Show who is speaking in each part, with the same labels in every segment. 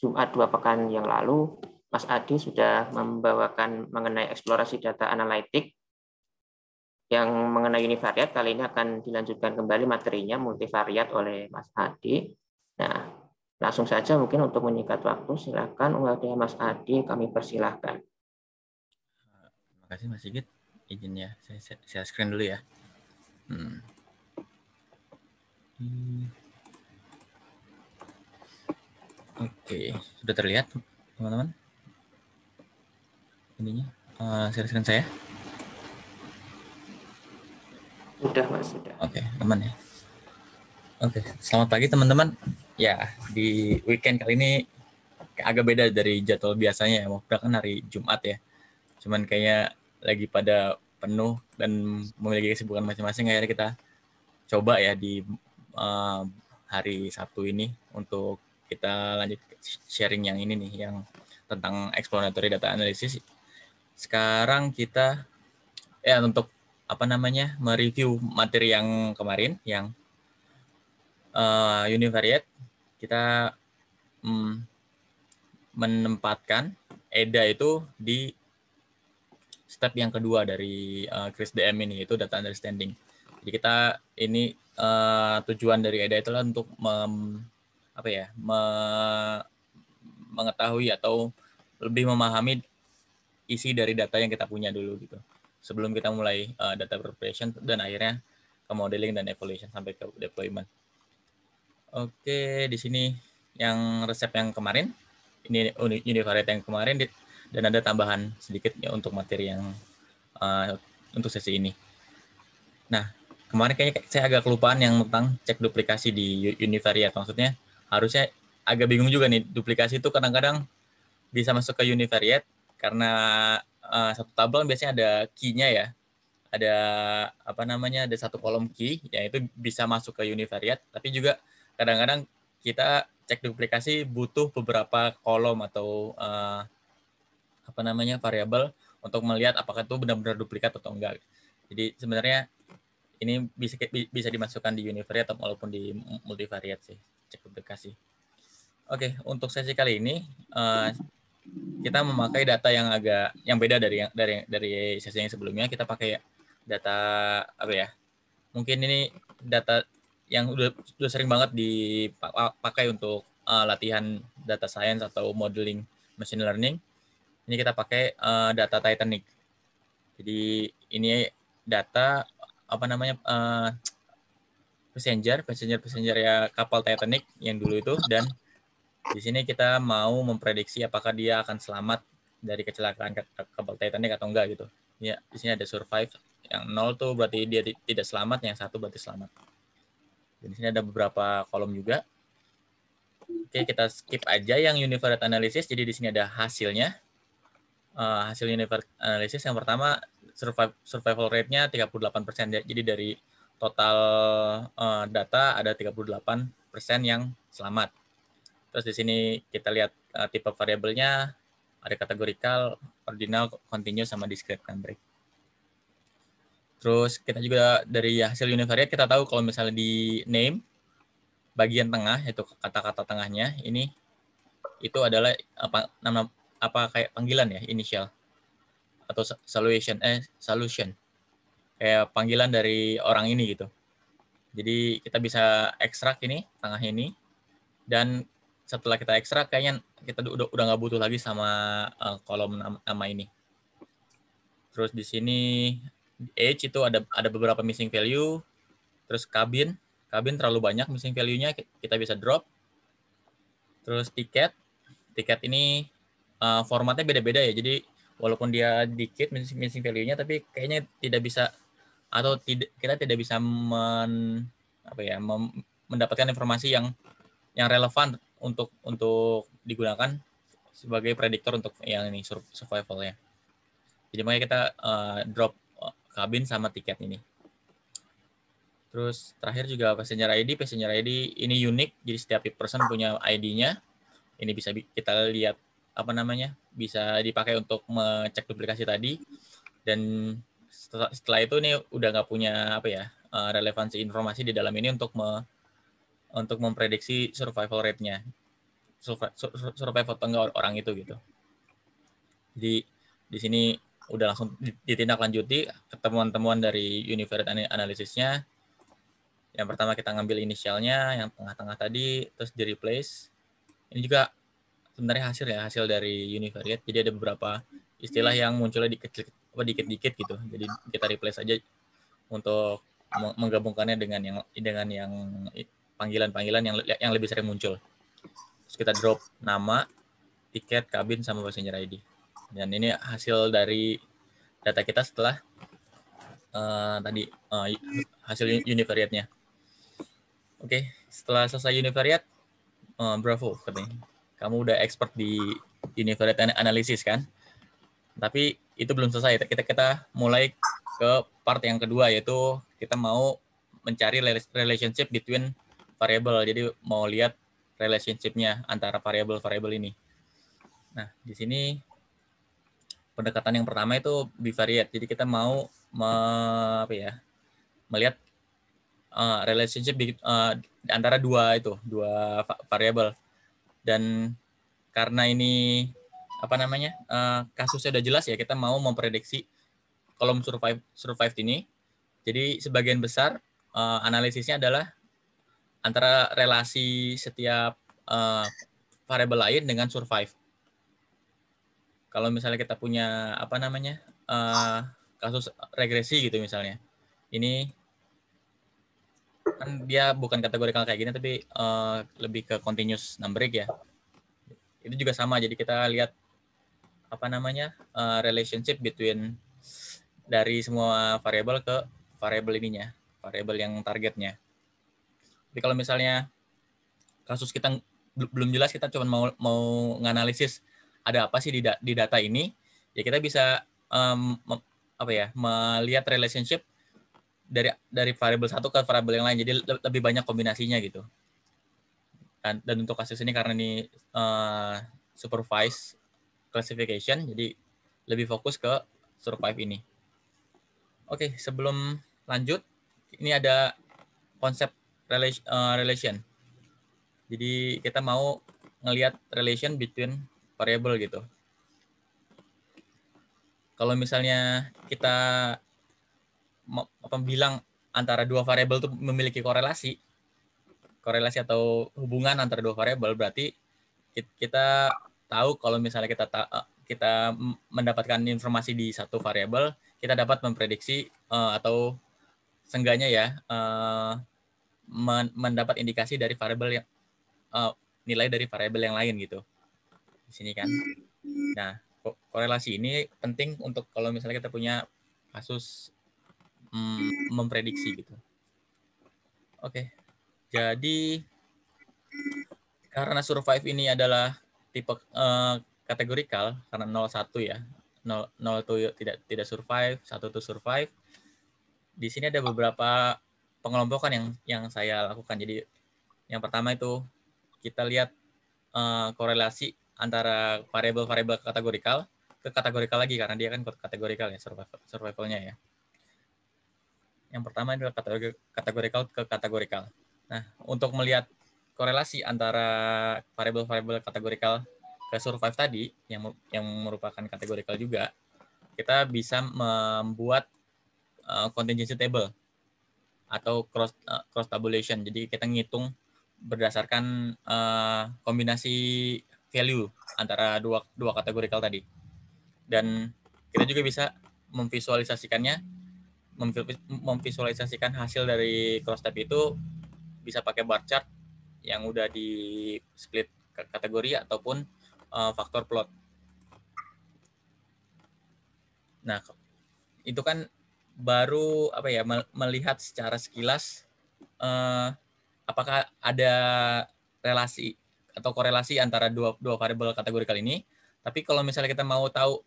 Speaker 1: Jumat dua pekan yang lalu, Mas Adi sudah membawakan mengenai eksplorasi data analitik yang mengenai univariat kali ini akan dilanjutkan kembali materinya multivariat oleh Mas Adi. Nah, langsung saja mungkin untuk menyikat waktu silakan waktunya Mas Adi kami persilahkan. Terima
Speaker 2: kasih Mas Sigit. Izin ya, saya, saya, saya screen dulu ya. Hmm.
Speaker 3: hmm.
Speaker 2: Oke, sudah terlihat teman-teman? Ininya, uh, eh, share screen saya.
Speaker 3: Sudah, Mas, sudah.
Speaker 2: Oke, aman ya. Oke, selamat pagi teman-teman. Ya, di weekend kali ini agak beda dari jadwal biasanya ya. Waktu kan hari Jumat ya. Cuman kayaknya lagi pada penuh dan memiliki kesibukan masing-masing akhirnya kita coba ya di uh, hari Sabtu ini untuk kita lanjut sharing yang ini nih yang tentang explanatory data analysis. Sekarang kita ya untuk apa namanya mereview materi yang kemarin yang uh, univariate kita mm, menempatkan EDA itu di step yang kedua dari uh, Chris DM ini yaitu data understanding. Jadi kita ini uh, tujuan dari EDA itu untuk mem apa ya me, mengetahui atau lebih memahami isi dari data yang kita punya dulu gitu sebelum kita mulai uh, data preparation dan akhirnya ke modeling dan evaluation sampai ke deployment. Oke, di sini yang resep yang kemarin ini univariate yang kemarin dan ada tambahan sedikit ya untuk materi yang uh, untuk sesi ini. Nah, kemarin kayaknya saya agak kelupaan yang tentang cek duplikasi di univariate maksudnya harusnya agak bingung juga nih duplikasi itu kadang-kadang bisa masuk ke univariate karena uh, satu tabel biasanya ada key-nya ya ada apa namanya ada satu kolom key yang itu bisa masuk ke univariate tapi juga kadang-kadang kita cek duplikasi butuh beberapa kolom atau uh, apa namanya variabel untuk melihat apakah itu benar-benar duplikat atau enggak jadi sebenarnya ini bisa bisa dimasukkan di univariate maupun di multivariate sih cukup dekat sih oke untuk sesi kali ini eh, kita memakai data yang agak yang beda dari dari dari sesi yang sebelumnya kita pakai data apa ya mungkin ini data yang udah, udah sering banget dipakai untuk uh, latihan data science atau modeling machine learning ini kita pakai uh, data Titanic jadi ini data apa namanya uh, passenger, passenger passenger ya kapal Titanic yang dulu itu dan di sini kita mau memprediksi apakah dia akan selamat dari kecelakaan kapal Titanic atau enggak gitu. Ya, di sini ada survive yang nol tuh berarti dia tidak selamat, yang satu berarti selamat. Dan di sini ada beberapa kolom juga. Oke, kita skip aja yang univariate analysis. Jadi di sini ada hasilnya. Uh, hasil univariate analysis yang pertama survival, rate-nya 38%. Jadi dari total eh, data ada 38% yang selamat. Terus di sini kita lihat eh, tipe variabelnya ada kategorikal, ordinal, continuous sama discrete kan break. Terus kita juga dari hasil univariate kita tahu kalau misalnya di name bagian tengah yaitu kata-kata tengahnya ini itu adalah apa nama apa kayak panggilan ya initial atau solution eh solution kayak panggilan dari orang ini gitu. Jadi kita bisa ekstrak ini tengah ini dan setelah kita ekstrak kayaknya kita udah udah nggak butuh lagi sama uh, kolom nama, nama ini. Terus di sini age itu ada ada beberapa missing value. Terus kabin, kabin terlalu banyak missing value-nya kita bisa drop. Terus tiket, tiket ini uh, formatnya beda-beda ya. Jadi walaupun dia dikit missing value-nya tapi kayaknya tidak bisa atau tidak kita tidak bisa men apa ya mem, mendapatkan informasi yang yang relevan untuk untuk digunakan sebagai prediktor untuk yang ini survival ya. Jadi makanya kita uh, drop eh, kabin sama tiket ini. Terus terakhir juga passenger ID, passenger ID ini unik jadi setiap person punya ID-nya. Ini bisa kita lihat apa namanya bisa dipakai untuk mengecek duplikasi tadi dan setelah itu nih udah nggak punya apa ya eh, relevansi informasi di dalam ini untuk me, untuk memprediksi survival rate-nya survival atau enggak orang itu gitu jadi di sini udah langsung ditindaklanjuti ketemuan temuan dari univariate analisisnya yang pertama kita ngambil inisialnya yang tengah-tengah tadi terus di replace ini juga sebenarnya hasil ya hasil dari univariate jadi ada beberapa istilah yang munculnya dikit apa dikit-dikit gitu jadi kita replace aja untuk menggabungkannya dengan yang dengan yang panggilan-panggilan yang yang lebih sering muncul Terus kita drop nama tiket kabin sama passenger ID dan ini hasil dari data kita setelah uh, tadi uh, hasil univariate-nya oke okay, setelah selesai univariate uh, bravo katanya kamu udah expert di unified analysis kan tapi itu belum selesai kita kita mulai ke part yang kedua yaitu kita mau mencari relationship between variable jadi mau lihat relationshipnya antara variable-variable ini nah di sini pendekatan yang pertama itu bivariate jadi kita mau me, apa ya melihat uh, relationship di, uh, eh, antara dua itu dua variable dan karena ini apa namanya uh, kasusnya sudah jelas ya kita mau memprediksi kolom survive survive ini jadi sebagian besar uh, analisisnya adalah antara relasi setiap uh, variabel lain dengan survive kalau misalnya kita punya apa namanya uh, kasus regresi gitu misalnya ini kan dia bukan kategori kayak gini tapi uh, lebih ke continuous numeric ya itu juga sama jadi kita lihat apa namanya uh, relationship between dari semua variabel ke variabel ininya variabel yang targetnya jadi kalau misalnya kasus kita belum jelas kita cuma mau mau nganalisis ada apa sih di, da di data ini ya kita bisa um, apa ya melihat relationship dari dari variabel satu ke variabel yang lain jadi lebih banyak kombinasinya gitu dan, dan untuk kasus ini karena ini uh, eh, supervised classification jadi lebih fokus ke survive ini oke okay, sebelum lanjut ini ada konsep relation, uh, relation. jadi kita mau ngelihat relation between variable gitu kalau misalnya kita apa bilang antara dua variabel itu memiliki korelasi korelasi atau hubungan antara dua variabel berarti kita tahu kalau misalnya kita eh, kita mendapatkan informasi di satu variabel kita dapat memprediksi uh, atau sengganya ya uh, mendapat indikasi dari variabel yang uh, nilai dari variabel yang lain gitu di sini kan nah korelasi ini penting untuk kalau misalnya kita punya kasus mm, memprediksi gitu. Oke, okay. jadi karena survive ini adalah tipe uh, kategorikal karena 01 ya, 0, tidak tidak survive, 1 itu survive. Di sini ada beberapa pengelompokan yang yang saya lakukan. Jadi yang pertama itu kita lihat uh, korelasi antara variabel-variabel kategorikal ke kategorikal lagi karena dia kan kategorikal ya survival survivalnya ya. Yang pertama adalah kategori, kategorikal ke kategorikal. Nah, untuk melihat korelasi antara variabel-variabel kategorikal ke survive tadi yang yang merupakan kategorikal juga, kita bisa membuat uh, contingency table atau cross uh, cross tabulation. Jadi kita ngitung berdasarkan uh, kombinasi value antara dua dua kategorikal tadi. Dan kita juga bisa memvisualisasikannya memvisualisasikan hasil dari cross tab itu bisa pakai bar chart yang udah di split kategori ataupun uh, faktor plot. Nah, itu kan baru apa ya melihat secara sekilas uh, apakah ada relasi atau korelasi antara dua dua variabel kategori kali ini. Tapi kalau misalnya kita mau tahu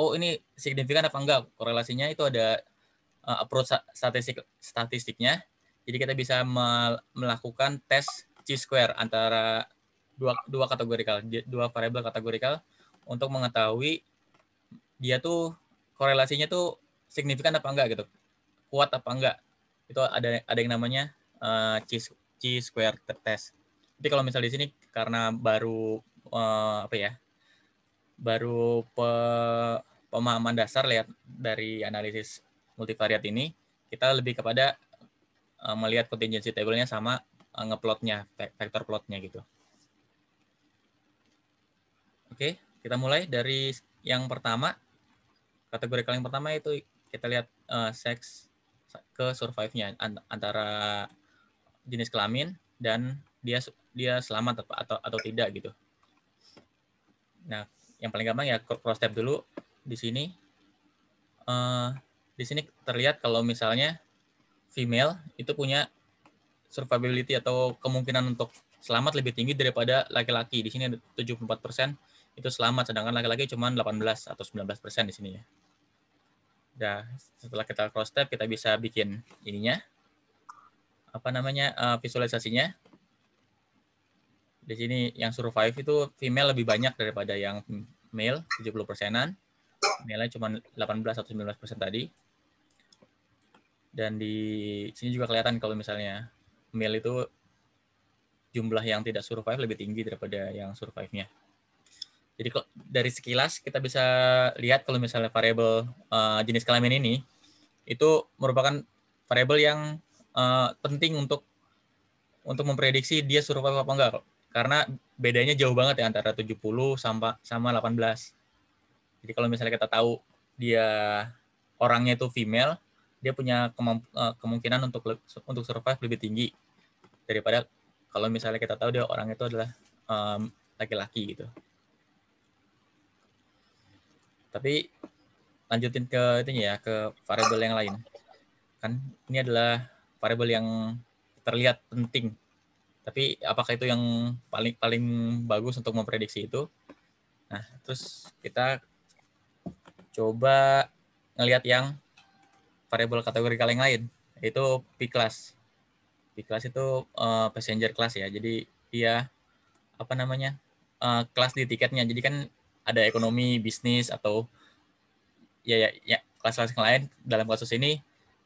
Speaker 2: oh ini signifikan apa enggak korelasinya itu ada uh, approach statistik statistiknya. Jadi kita bisa melakukan tes chi square antara dua dua kategorikal, dua variabel kategorikal untuk mengetahui dia tuh korelasinya tuh signifikan apa enggak gitu. Kuat apa enggak. Itu ada ada yang namanya uh, eh, chi, chi square test. Tapi kalau misal di sini karena baru uh, apa ya? Baru pe, pemahaman dasar lihat dari analisis multivariat ini kita lebih kepada eh, melihat contingency table-nya sama eh, ngeplotnya, vektor plotnya gitu. Oke, kita mulai dari yang pertama. Kategori yang pertama itu kita lihat uh, seks ke survive-nya antara jenis kelamin dan dia dia selamat atau atau tidak gitu. Nah, yang paling gampang ya cross tab dulu di sini. Uh, di sini terlihat kalau misalnya female itu punya survivability atau kemungkinan untuk selamat lebih tinggi daripada laki-laki. Di sini ada 74% itu selamat, sedangkan laki-laki cuma 18 atau 19% di sini ya. Nah, setelah kita cross tab kita bisa bikin ininya. Apa namanya? Eh, visualisasinya. Di sini yang survive itu female lebih banyak daripada yang male 70 persenan nilai cuma 18 atau 19 persen tadi. Dan di sini juga kelihatan kalau misalnya mil itu jumlah yang tidak survive lebih tinggi daripada yang survive-nya. Jadi dari sekilas kita bisa lihat kalau misalnya variabel uh, eh, jenis kelamin ini itu merupakan variabel yang uh, penting untuk untuk memprediksi dia survive apa enggak karena bedanya jauh banget ya antara 70 sama sama 18. Jadi kalau misalnya kita tahu dia orangnya itu female, dia punya eh, kemungkinan untuk untuk survive lebih tinggi daripada kalau misalnya kita tahu dia orang itu adalah laki laki-laki gitu. Tapi lanjutin ke itu ya ke variabel yang lain. Kan ini adalah variabel yang terlihat penting. Tapi apakah itu yang paling paling bagus untuk memprediksi itu? Nah, terus kita coba ngelihat yang variabel kategori kaleng lain, yaitu P class. P class itu uh, passenger class ya. Jadi dia apa namanya? Uh, kelas di tiketnya. Jadi kan ada ekonomi, bisnis atau ya ya, ya kelas-kelas yang lain dalam kasus ini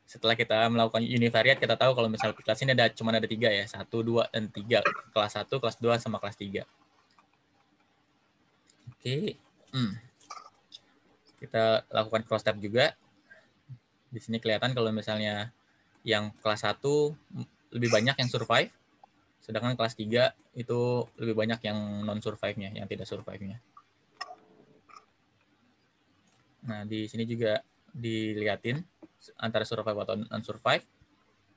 Speaker 2: setelah kita melakukan univariate kita tahu kalau misal kelas ini ada cuma ada tiga ya satu dua dan tiga kelas satu kelas dua sama kelas tiga oke okay. hmm kita lakukan cross tab juga. Di sini kelihatan kalau misalnya yang kelas 1 lebih banyak yang survive, sedangkan kelas 3 itu lebih banyak yang non survive-nya, yang tidak survive-nya. Nah, di sini juga dilihatin antara survive atau non survive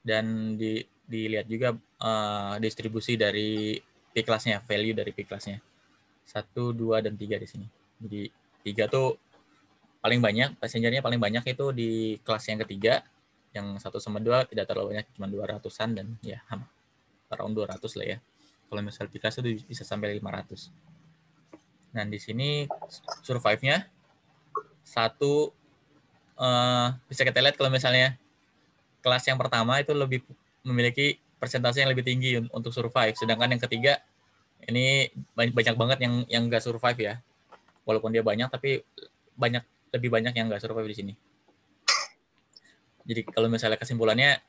Speaker 2: dan di, dilihat juga uh, distribusi dari P kelasnya, value dari P kelasnya. 1, 2 dan 3 di sini. Jadi 3 tuh paling banyak passengernya paling banyak itu di kelas yang ketiga yang satu sama dua tidak terlalu banyak cuma 200-an dan ya around 200 lah ya kalau misalnya di kelas itu bisa sampai 500 dan di sini survive nya satu uh, bisa kita lihat kalau misalnya kelas yang pertama itu lebih memiliki persentase yang lebih tinggi untuk survive sedangkan yang ketiga ini banyak banget yang yang gak survive ya walaupun dia banyak tapi banyak lebih banyak yang nggak survive di sini. Jadi kalau misalnya kesimpulannya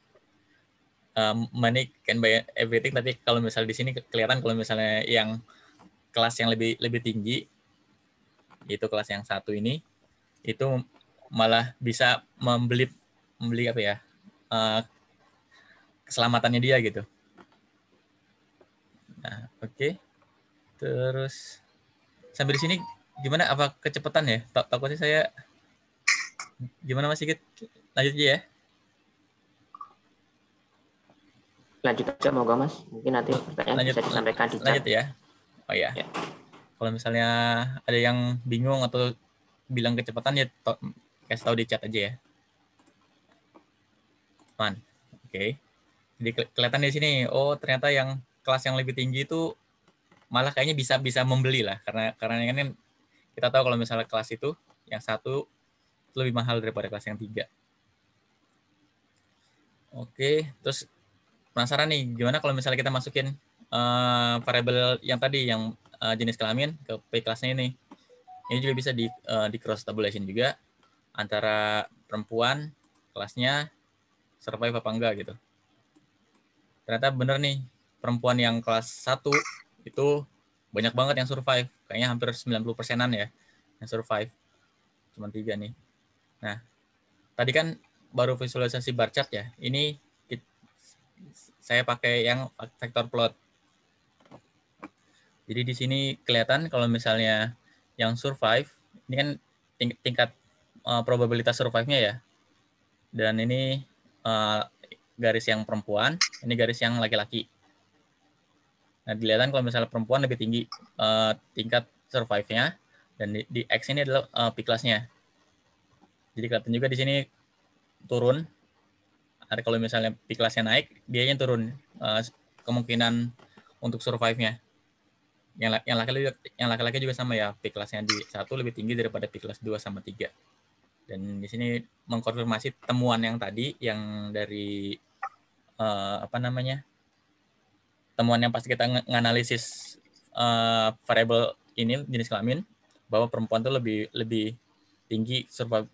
Speaker 2: um, money can buy everything, tapi kalau misalnya di sini kelihatan kalau misalnya yang kelas yang lebih lebih tinggi, itu kelas yang satu ini, itu malah bisa membeli membeli apa ya uh, keselamatannya dia gitu. Nah, oke. Okay. Terus sampai di sini gimana apa kecepatan ya tak takutnya saya gimana Mas lanjut aja ya
Speaker 1: lanjut aja mau gak Mas mungkin nanti pertanyaan lanjut, bisa disampaikan di chat lanjut ya oh ya, ya.
Speaker 2: kalau misalnya ada yang bingung atau bilang kecepatan ya kasih tahu di chat aja ya man oke okay. jadi kelihatan di sini oh ternyata yang kelas yang lebih tinggi itu malah kayaknya bisa bisa membeli lah karena karena ini kan kita tahu kalau misalnya kelas itu yang satu lebih mahal daripada kelas yang tiga. Oke, terus penasaran nih gimana kalau misalnya kita masukin uh, variabel yang tadi yang uh, jenis kelamin ke p kelasnya ini. Ini juga bisa di uh, di cross tabulation juga antara perempuan kelasnya survive apa enggak gitu. Ternyata bener nih perempuan yang kelas satu itu banyak banget yang survive kayaknya hampir 90 persenan ya yang survive cuma tiga nih nah tadi kan baru visualisasi bar chart ya ini saya pakai yang vector plot jadi di sini kelihatan kalau misalnya yang survive ini kan tingkat uh, probabilitas survive-nya ya dan ini uh, garis yang perempuan ini garis yang laki-laki Nah, dilihatkan kalau misalnya perempuan lebih tinggi uh, tingkat survive-nya dan di, di X ini adalah uh, eh, peak class-nya. Jadi kelihatan juga di sini turun. Ada kalau misalnya peak class-nya naik, biayanya turun uh, kemungkinan untuk survive-nya. Yang laki-laki yang laki juga sama ya, peak class-nya di satu lebih tinggi daripada peak class 2 sama 3. Dan di sini mengkonfirmasi temuan yang tadi yang dari uh, apa namanya? temuan yang pasti kita menganalisis nganalisis uh, eh, variabel ini jenis kelamin bahwa perempuan itu lebih lebih tinggi survive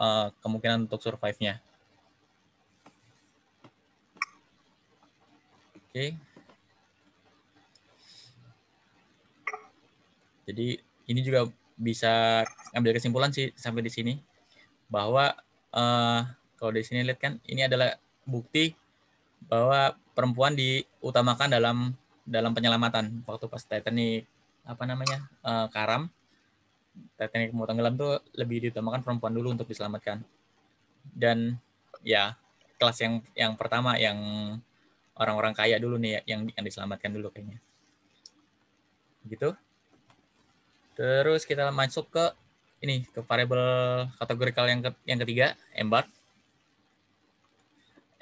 Speaker 2: uh, kemungkinan untuk survive-nya. Oke. Okay. Jadi ini juga bisa ambil kesimpulan sih sampai di sini bahwa uh, kalau di sini lihat kan ini adalah bukti bahwa perempuan diutamakan dalam dalam penyelamatan waktu pas Titanic apa namanya uh, karam Titanic mau tenggelam tuh lebih diutamakan perempuan dulu untuk diselamatkan dan ya kelas yang yang pertama yang orang-orang kaya dulu nih yang yang diselamatkan dulu kayaknya gitu terus kita masuk ke ini ke variable kategorikal yang ke, yang ketiga embark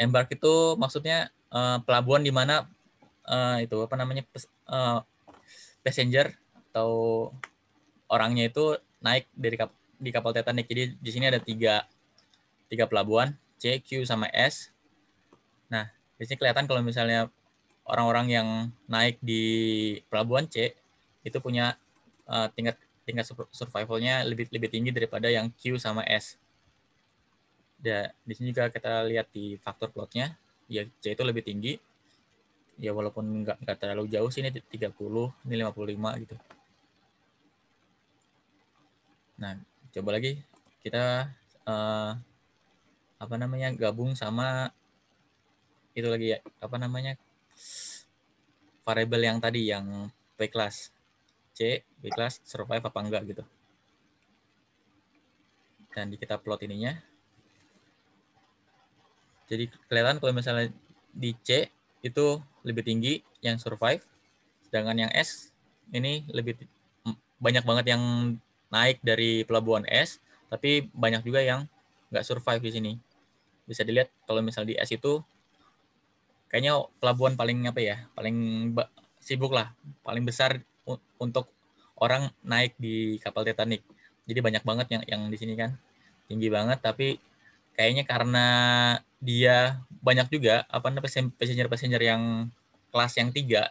Speaker 2: Embark itu maksudnya uh, pelabuhan di mana uh, itu apa namanya pes, uh, passenger atau orangnya itu naik dari kap, di kapal Titanic. Jadi di sini ada tiga tiga pelabuhan C, Q sama S. Nah, di sini kelihatan kalau misalnya orang-orang yang naik di pelabuhan C itu punya uh, tingkat tingkat survivalnya lebih lebih tinggi daripada yang Q sama S da, di sini juga kita lihat di faktor plotnya ya C itu lebih tinggi ya walaupun nggak nggak terlalu jauh sih ini 30 ini 55 gitu nah coba lagi kita uh, apa namanya gabung sama itu lagi ya apa namanya variabel yang tadi yang P class C B class survive apa enggak gitu dan di kita plot ininya jadi kelihatan kalau misalnya di C itu lebih tinggi yang survive, sedangkan yang S ini lebih banyak banget yang naik dari pelabuhan S, tapi banyak juga yang nggak survive di sini. Bisa dilihat kalau misalnya di S itu kayaknya pelabuhan paling apa ya, paling sibuk lah, paling besar untuk orang naik di kapal Titanic. Jadi banyak banget yang yang di sini kan tinggi banget, tapi kayaknya karena dia banyak juga apa namanya passenger-passenger yang kelas yang tiga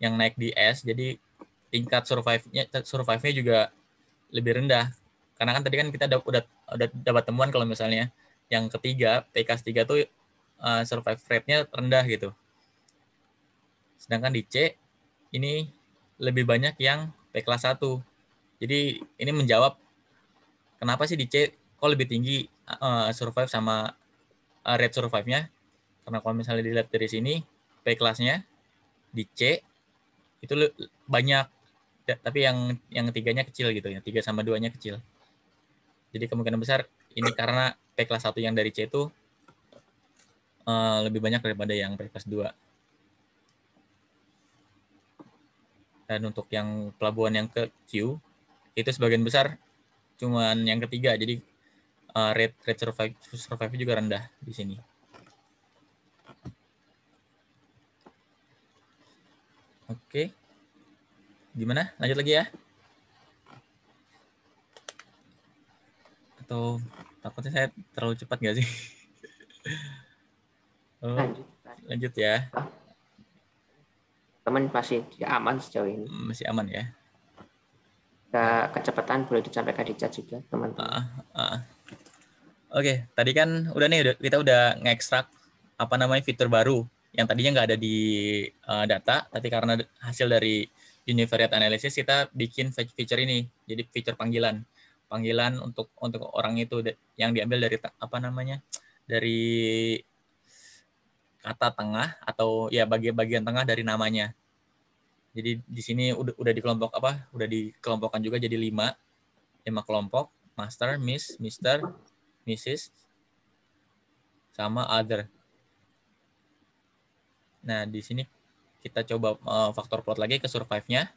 Speaker 2: yang naik di S jadi tingkat survive-nya survive-nya juga lebih rendah karena kan tadi kan kita udah udah dapat temuan kalau misalnya yang ketiga PKS 3 tuh uh, survive rate-nya rendah gitu sedangkan di C ini lebih banyak yang P kelas 1 jadi ini menjawab kenapa sih di C kok lebih tinggi uh, survive sama uh, rate survive-nya. Karena kalau misalnya dilihat dari sini, P kelasnya di C itu banyak tapi yang yang tiganya kecil gitu ya tiga sama duanya kecil jadi kemungkinan besar ini karena P kelas 1 yang dari C itu uh, lebih banyak daripada yang P kelas 2 dan untuk yang pelabuhan yang ke Q itu sebagian besar cuman yang ketiga jadi uh, rate rate survive survive juga rendah di sini. Oke. Okay. Gimana? Lanjut lagi
Speaker 3: ya. Atau
Speaker 2: takutnya saya terlalu cepat nggak sih? oh, lanjut ya.
Speaker 1: Teman masih aman sejauh ini. Hmm, masih aman ya. kecepatan boleh dicapai di chat juga teman-teman. Uh, uh. Oke,
Speaker 2: tadi kan udah nih kita udah ngekstrak apa namanya fitur baru yang tadinya nggak ada di uh, data, tapi karena hasil dari univariate analysis kita bikin feature ini, jadi fitur panggilan, panggilan untuk untuk orang itu yang diambil dari apa namanya dari kata tengah atau ya bagian-bagian tengah dari namanya. Jadi di sini udah udah dikelompok apa? Udah dikelompokkan juga jadi lima lima kelompok, master, miss, mister, Mrs. sama other. Nah, di sini kita coba uh, faktor plot lagi ke survive-nya.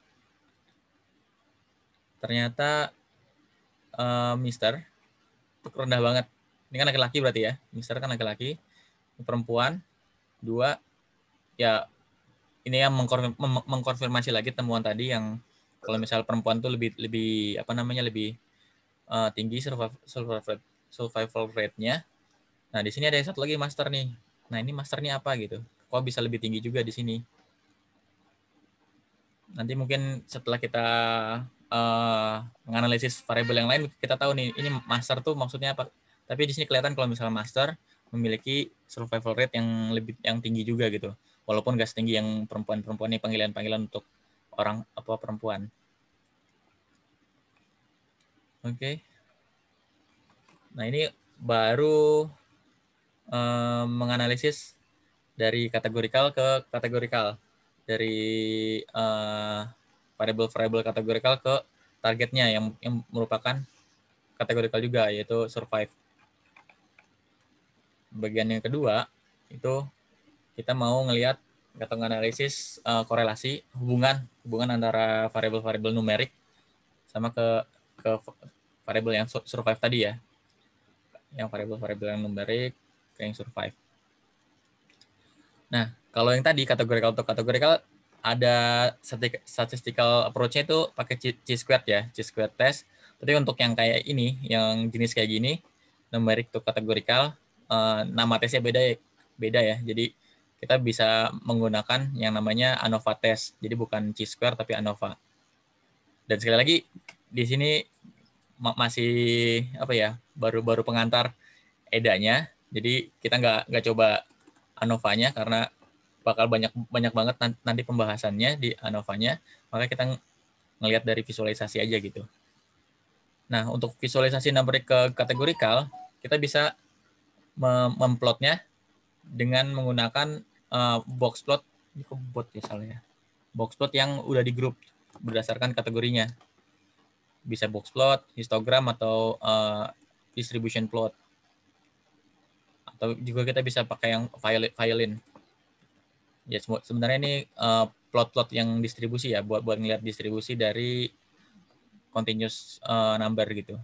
Speaker 2: Ternyata uh, Mister rendah banget. Ini kan laki-laki berarti ya. Mister kan laki-laki. Perempuan. Dua, ya ini yang mengkonfirmasi lagi temuan tadi yang kalau misal perempuan tuh lebih lebih apa namanya lebih uh, tinggi survival survival survival rate-nya. Nah, di sini ada yang satu lagi master nih. Nah, ini master nih apa gitu? Kok bisa lebih tinggi juga di sini? Nanti mungkin setelah kita uh, eh, menganalisis variabel yang lain, kita tahu nih ini master tuh maksudnya apa. Tapi di sini kelihatan kalau misalnya master memiliki survival rate yang lebih yang tinggi juga gitu. Walaupun gas tinggi yang perempuan-perempuan ini panggilan-panggilan untuk orang apa perempuan. Oke. Okay. Nah ini baru um, menganalisis dari kategorikal ke kategorikal dari uh, variable-variable kategorikal ke targetnya yang, yang merupakan kategorikal juga yaitu survive. Bagian yang kedua itu kita mau ngelihat atau analisis uh, eh, korelasi hubungan hubungan antara variabel variable numerik sama ke ke variabel yang survive tadi ya yang variabel-variabel yang numerik ke yang survive. Nah, kalau yang tadi kategorikal untuk kategorikal ada statistical approach-nya itu pakai C-squared ya, C-squared test. Tapi untuk yang kayak ini, yang jenis kayak gini, numerik to kategorikal, eh, nama tesnya beda ya, beda ya. Jadi kita bisa menggunakan yang namanya ANOVA test. Jadi bukan C-square tapi ANOVA. Dan sekali lagi di sini ma masih apa ya baru-baru pengantar edanya jadi kita nggak nggak coba Anovanya karena bakal banyak banyak banget nanti pembahasannya di Anovanya maka kita ng ngelihat dari visualisasi aja gitu nah untuk visualisasi number ke kategorikal kita bisa mem memplotnya dengan menggunakan uh, box plot ini kok bot ya salah ya? box plot yang udah di grup berdasarkan kategorinya bisa box plot, histogram atau uh, distribution plot. Atau juga kita bisa pakai yang violin. Ya sebenarnya ini plot eh, plot-plot yang distribusi ya buat buat ngelihat distribusi dari continuous uh, number gitu.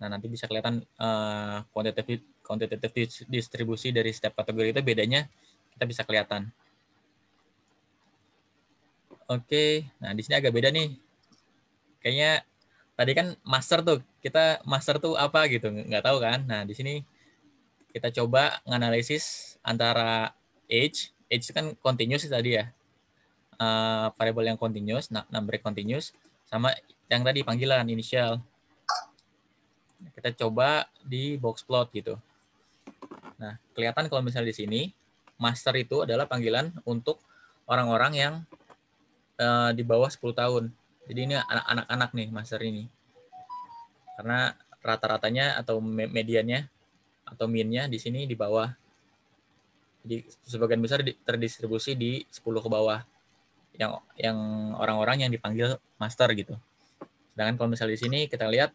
Speaker 2: Nah, nanti bisa kelihatan uh, quantitative quantitative distribusi dari setiap kategori itu bedanya kita bisa kelihatan. Oke, nah di sini agak beda nih kayaknya tadi kan master tuh kita master tuh apa gitu nggak tahu kan nah di sini kita coba nganalisis antara age age kan continuous tadi ya uh, variable yang continuous number continuous sama yang tadi panggilan initial kita coba di box plot gitu nah kelihatan kalau misalnya di sini master itu adalah panggilan untuk orang-orang yang uh, di bawah 10 tahun jadi ini anak-anak nih master ini. Karena rata-ratanya atau medianya atau minnya di sini di bawah. Jadi sebagian besar terdistribusi di 10 ke bawah yang yang orang-orang yang dipanggil master gitu. Sedangkan kalau misalnya di sini kita lihat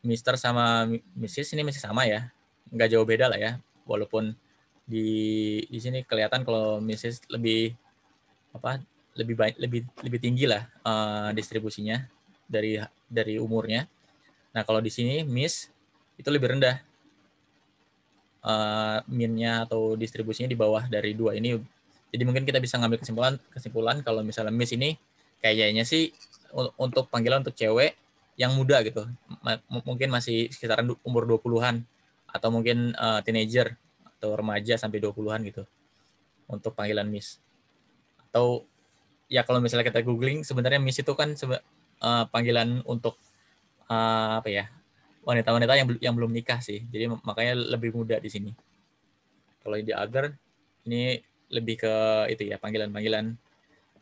Speaker 2: Mister sama Mrs ini masih sama ya, nggak jauh beda lah ya. Walaupun di di sini kelihatan kalau Mrs lebih apa lebih baik lebih lebih tinggi lah uh, distribusinya dari dari umurnya. Nah kalau di sini miss itu lebih rendah uh, minnya atau distribusinya di bawah dari dua ini. Jadi mungkin kita bisa ngambil kesimpulan kesimpulan kalau misalnya miss ini kayaknya sih untuk panggilan untuk cewek yang muda gitu. M mungkin masih sekitaran umur 20-an atau mungkin uh, teenager atau remaja sampai 20-an gitu untuk panggilan miss. Atau ya kalau misalnya kita googling sebenarnya miss itu kan sebe, uh, panggilan untuk uh, apa ya wanita-wanita yang yang belum nikah sih jadi makanya lebih muda di sini kalau di other ini lebih ke itu ya panggilan-panggilan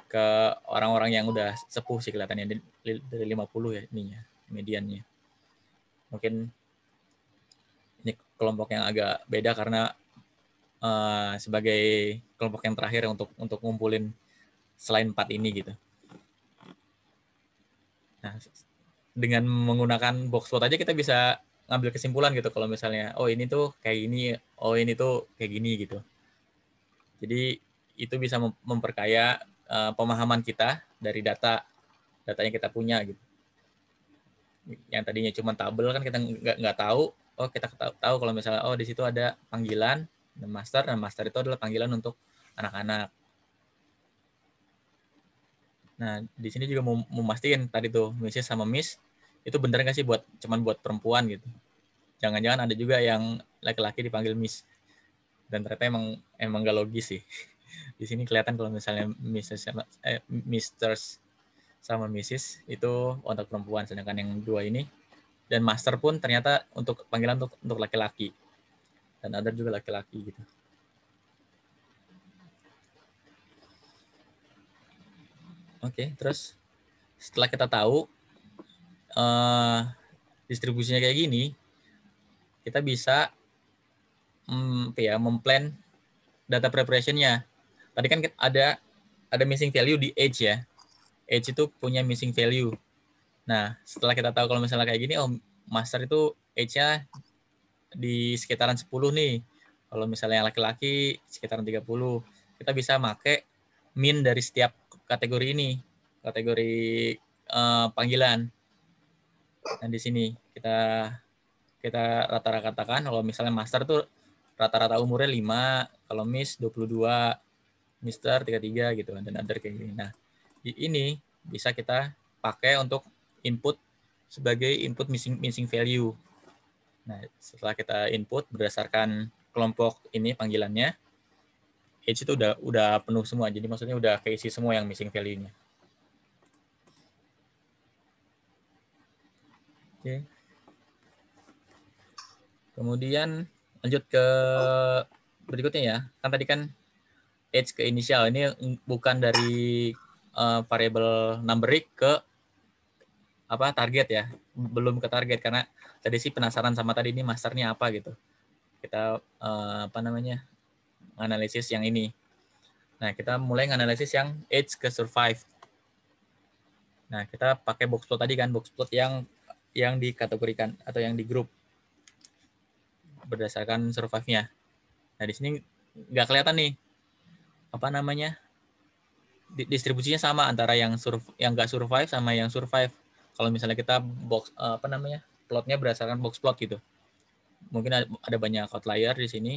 Speaker 2: ke orang-orang yang udah sepuh sih kelihatannya dari 50 ya ininya mediannya mungkin ini kelompok yang agak beda karena uh, sebagai kelompok yang terakhir untuk untuk ngumpulin selain empat ini gitu. Nah, dengan menggunakan box plot aja kita bisa ngambil kesimpulan gitu kalau misalnya oh ini tuh kayak gini, oh ini tuh kayak gini gitu. Jadi itu bisa memperkaya uh, pemahaman kita dari data data yang kita punya gitu. Yang tadinya cuma tabel kan kita nggak nggak tahu, oh kita tahu, tahu kalau misalnya oh di situ ada panggilan dan master dan master itu adalah panggilan untuk anak-anak Nah, di sini juga mau memastikan tadi tuh Mrs sama Miss itu bener nggak sih buat cuman buat perempuan gitu. Jangan-jangan ada juga yang laki-laki dipanggil Miss. Dan ternyata emang emang gak logis sih. di sini kelihatan kalau misalnya Mrs sama eh, Misters sama Mrs itu untuk perempuan sedangkan yang dua ini dan master pun ternyata untuk panggilan untuk untuk laki-laki dan ada juga laki-laki gitu. Oke, okay, terus setelah kita tahu uh, distribusinya kayak gini, kita bisa mm, ya memplan data preparationnya. Tadi kan ada ada missing value di edge ya. edge itu punya missing value. Nah, setelah kita tahu kalau misalnya kayak gini, oh master itu edge nya di sekitaran 10 nih. Kalau misalnya laki-laki sekitaran 30, kita bisa make min dari setiap kategori ini, kategori uh, panggilan. Dan di sini kita kita rata-ratakan kalau misalnya master tuh rata-rata umurnya 5, kalau miss 22, mister 33 gitu kan, dan other kayak gini. Nah, ini bisa kita pakai untuk input sebagai input missing missing value. Nah, setelah kita input berdasarkan kelompok ini panggilannya, age itu udah udah penuh semua. Jadi maksudnya udah keisi semua yang missing value-nya. Oke. Okay. Kemudian lanjut ke berikutnya ya. Kan tadi kan age ke inisial ini bukan dari uh, eh, variabel numeric ke apa target ya. Belum ke target karena tadi sih penasaran sama tadi ini masternya apa gitu. Kita uh, apa namanya? analisis yang ini. Nah, kita mulai analisis yang age ke survive. Nah, kita pakai box plot tadi kan, box plot yang yang dikategorikan atau yang di grup berdasarkan survive-nya. Nah, di sini nggak kelihatan nih apa namanya? distribusinya sama antara yang surv yang nggak survive sama yang survive. Kalau misalnya kita box eh, apa namanya? plotnya berdasarkan box plot gitu. Mungkin ada banyak outlier di sini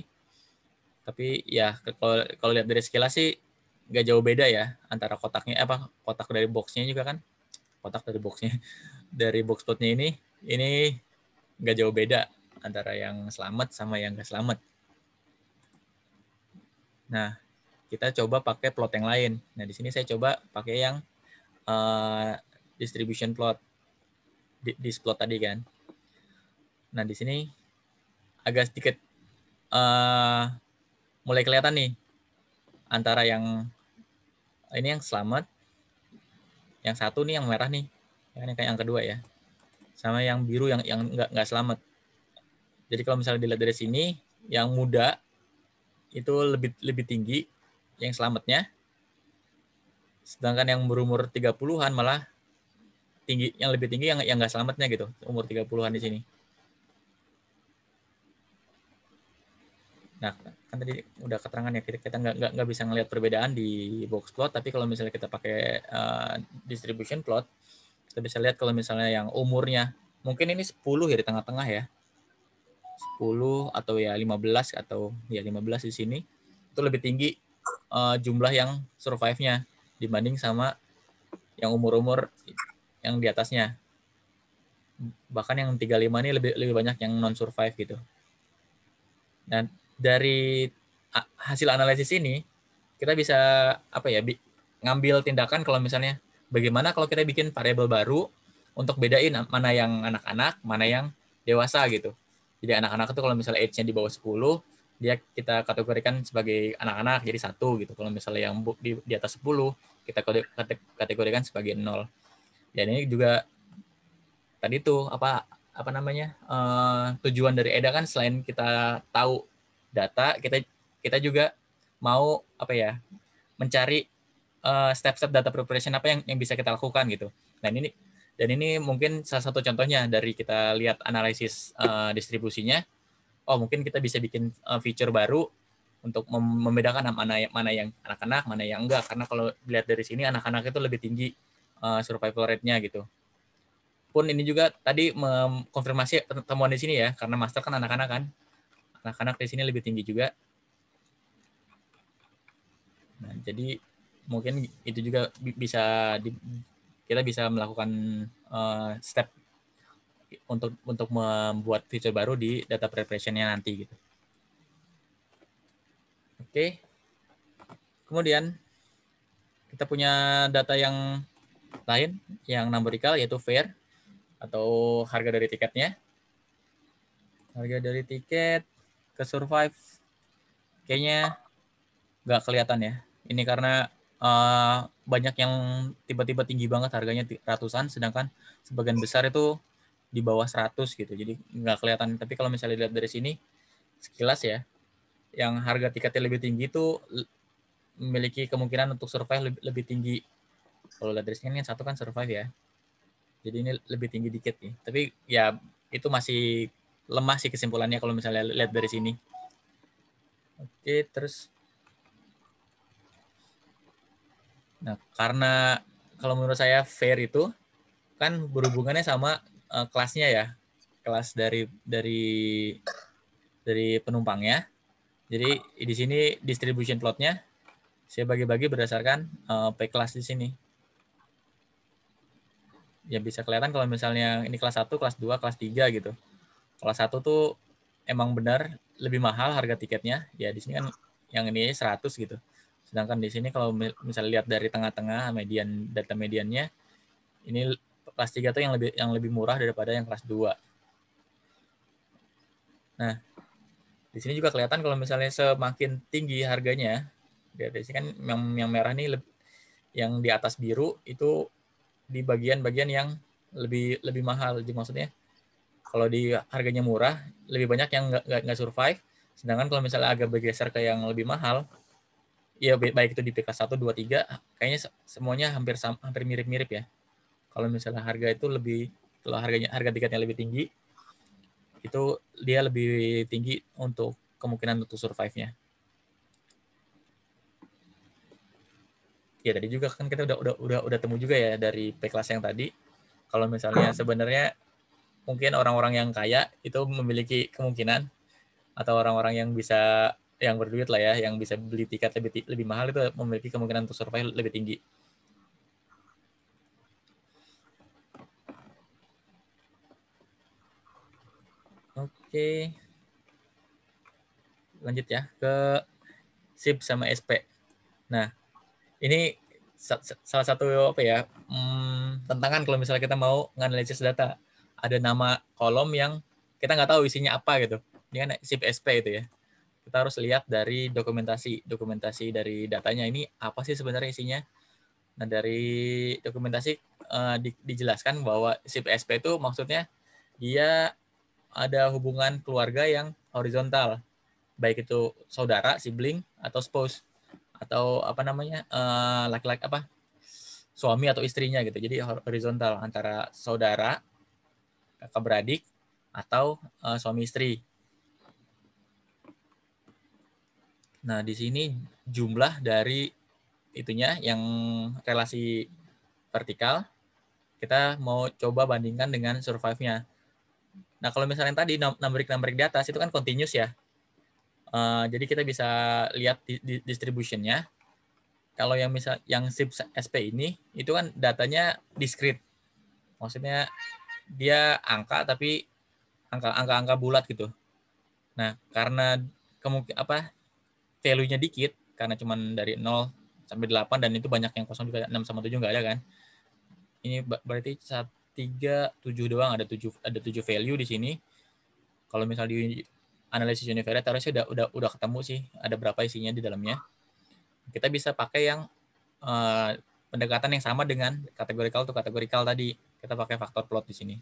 Speaker 2: tapi ya kalau kalau lihat dari sekilas sih gak jauh beda ya antara kotaknya apa kotak dari boxnya juga kan kotak dari boxnya dari box plotnya ini ini gak jauh beda antara yang selamat sama yang gak selamat nah kita coba pakai plot yang lain nah di sini saya coba pakai yang uh, distribution plot di, plot tadi kan nah di sini agak sedikit uh, mulai kelihatan nih antara yang ini yang selamat, yang satu nih yang merah nih, yang kayak yang kedua ya, sama yang biru yang yang nggak nggak selamat. Jadi kalau misalnya dilihat dari sini, yang muda itu lebih lebih tinggi yang selamatnya, sedangkan yang berumur 30-an malah tinggi yang lebih tinggi yang yang nggak selamatnya gitu umur 30-an di sini. Nah, kan tadi udah keterangan ya kita nggak nggak bisa ngelihat perbedaan di box plot tapi kalau misalnya kita pakai uh, distribution plot kita bisa lihat kalau misalnya yang umurnya mungkin ini 10 ya di tengah-tengah ya 10 atau ya 15 atau ya 15 di sini itu lebih tinggi uh, jumlah yang survive-nya dibanding sama yang umur-umur yang di atasnya bahkan yang 35 ini lebih lebih banyak yang non survive gitu dan dari hasil analisis ini kita bisa apa ya bi ngambil tindakan kalau misalnya bagaimana kalau kita bikin variabel baru untuk bedain mana yang anak-anak, mana yang dewasa gitu. Jadi anak-anak itu kalau misalnya age-nya di bawah 10, dia kita kategorikan sebagai anak-anak jadi satu gitu. Kalau misalnya yang di, di atas 10, kita kategorikan sebagai nol. Dan ini juga tadi tuh apa apa namanya uh, tujuan dari EDA kan selain kita tahu data kita kita juga mau apa ya mencari eh, step-step uh, data preparation apa yang yang bisa kita lakukan gitu dan ini dan ini mungkin salah satu contohnya dari kita lihat analisis uh, distribusinya oh mungkin kita bisa bikin uh, feature baru untuk membedakan mana mana yang anak-anak mana yang enggak karena kalau dilihat dari sini anak-anak itu lebih tinggi uh, survival rate-nya gitu pun ini juga tadi mengkonfirmasi temuan di sini ya karena master kan anak-anak kan Anak-anak di sini lebih tinggi juga. Nah, jadi mungkin itu juga bisa di, kita bisa melakukan uh, step untuk untuk membuat fitur baru di data preparationnya nanti gitu. Oke. Kemudian kita punya data yang lain yang numerical yaitu fare atau harga dari tiketnya. Harga dari tiket ke survive kayaknya nggak kelihatan ya. Ini karena uh, banyak yang tiba-tiba tinggi banget harganya ratusan, sedangkan sebagian besar itu di bawah 100 gitu. Jadi nggak kelihatan. Tapi kalau misalnya lihat dari sini sekilas ya, yang harga tiketnya lebih tinggi itu memiliki kemungkinan untuk survive lebih, lebih tinggi. Kalau lihat dari sini yang satu kan survive ya. Jadi ini lebih tinggi dikit nih. Tapi ya itu masih lemah sih kesimpulannya kalau misalnya lihat dari sini. Oke, terus Nah, karena kalau menurut saya fair itu kan berhubungannya sama uh, kelasnya ya. Kelas dari dari dari penumpangnya. Jadi di sini distribution plotnya saya bagi-bagi berdasarkan uh, P kelas di sini. Ya bisa kelihatan kalau misalnya ini kelas 1, kelas 2, kelas 3 gitu. Kalau satu tuh emang benar lebih mahal harga tiketnya. Ya di sini kan yang ini 100 gitu. Sedangkan di sini kalau misalnya lihat dari tengah-tengah median data mediannya ini kelas 3 tuh yang lebih yang lebih murah daripada yang kelas 2. Nah, di sini juga kelihatan kalau misalnya semakin tinggi harganya, ya, di sini kan yang yang merah nih yang di atas biru itu di bagian-bagian yang lebih lebih mahal. Jadi maksudnya kalau di harganya murah lebih banyak yang nggak survive sedangkan kalau misalnya agak bergeser ke yang lebih mahal ya baik itu di PK 1, 2, 3 kayaknya semuanya hampir hampir mirip-mirip ya kalau misalnya harga itu lebih kalau harganya harga tiketnya lebih tinggi itu dia lebih tinggi untuk kemungkinan untuk survive-nya ya tadi juga kan kita udah udah udah udah temu juga ya dari P kelas yang tadi kalau misalnya sebenarnya mungkin orang-orang yang kaya itu memiliki kemungkinan atau orang-orang yang bisa yang berduit lah ya yang bisa beli tiket lebih lebih mahal itu memiliki kemungkinan untuk survive lebih tinggi Oke. Lanjut ya ke SIP sama SP. Nah, ini salah satu apa ya? Hmm, tantangan kalau misalnya kita mau menganalisis data ada nama kolom yang kita nggak tahu isinya apa gitu. Ini kan SIP SP itu ya. Kita harus lihat dari dokumentasi, dokumentasi dari datanya ini apa sih sebenarnya isinya. Nah dari dokumentasi uh, di, dijelaskan bahwa SIP SP itu maksudnya dia ada hubungan keluarga yang horizontal, baik itu saudara, sibling, atau spouse, atau apa namanya eh, laki-laki uh, apa suami atau istrinya gitu. Jadi horizontal antara saudara, kakak beradik, atau uh, suami istri. Nah, di sini jumlah dari itunya yang relasi vertikal kita mau coba bandingkan dengan survive-nya. Nah, kalau misalnya tadi numerik-numerik di atas itu kan continuous ya. Uh, jadi kita bisa lihat di, di distribution-nya. Kalau yang misal yang SIP SP ini itu kan datanya discrete. Maksudnya dia angka tapi angka-angka bulat gitu. Nah, karena kemungkinan apa value-nya dikit karena cuma dari 0 sampai 8 dan itu banyak yang kosong juga 6 sama 7 nggak ada kan. Ini berarti 1 3 7 doang ada 7 ada 7 value di sini. Kalau misal di analisis univariate harusnya udah udah udah ketemu sih ada berapa isinya di dalamnya. Kita bisa pakai yang uh, pendekatan yang sama dengan kategorikal atau kategorikal tadi kita pakai faktor plot di sini.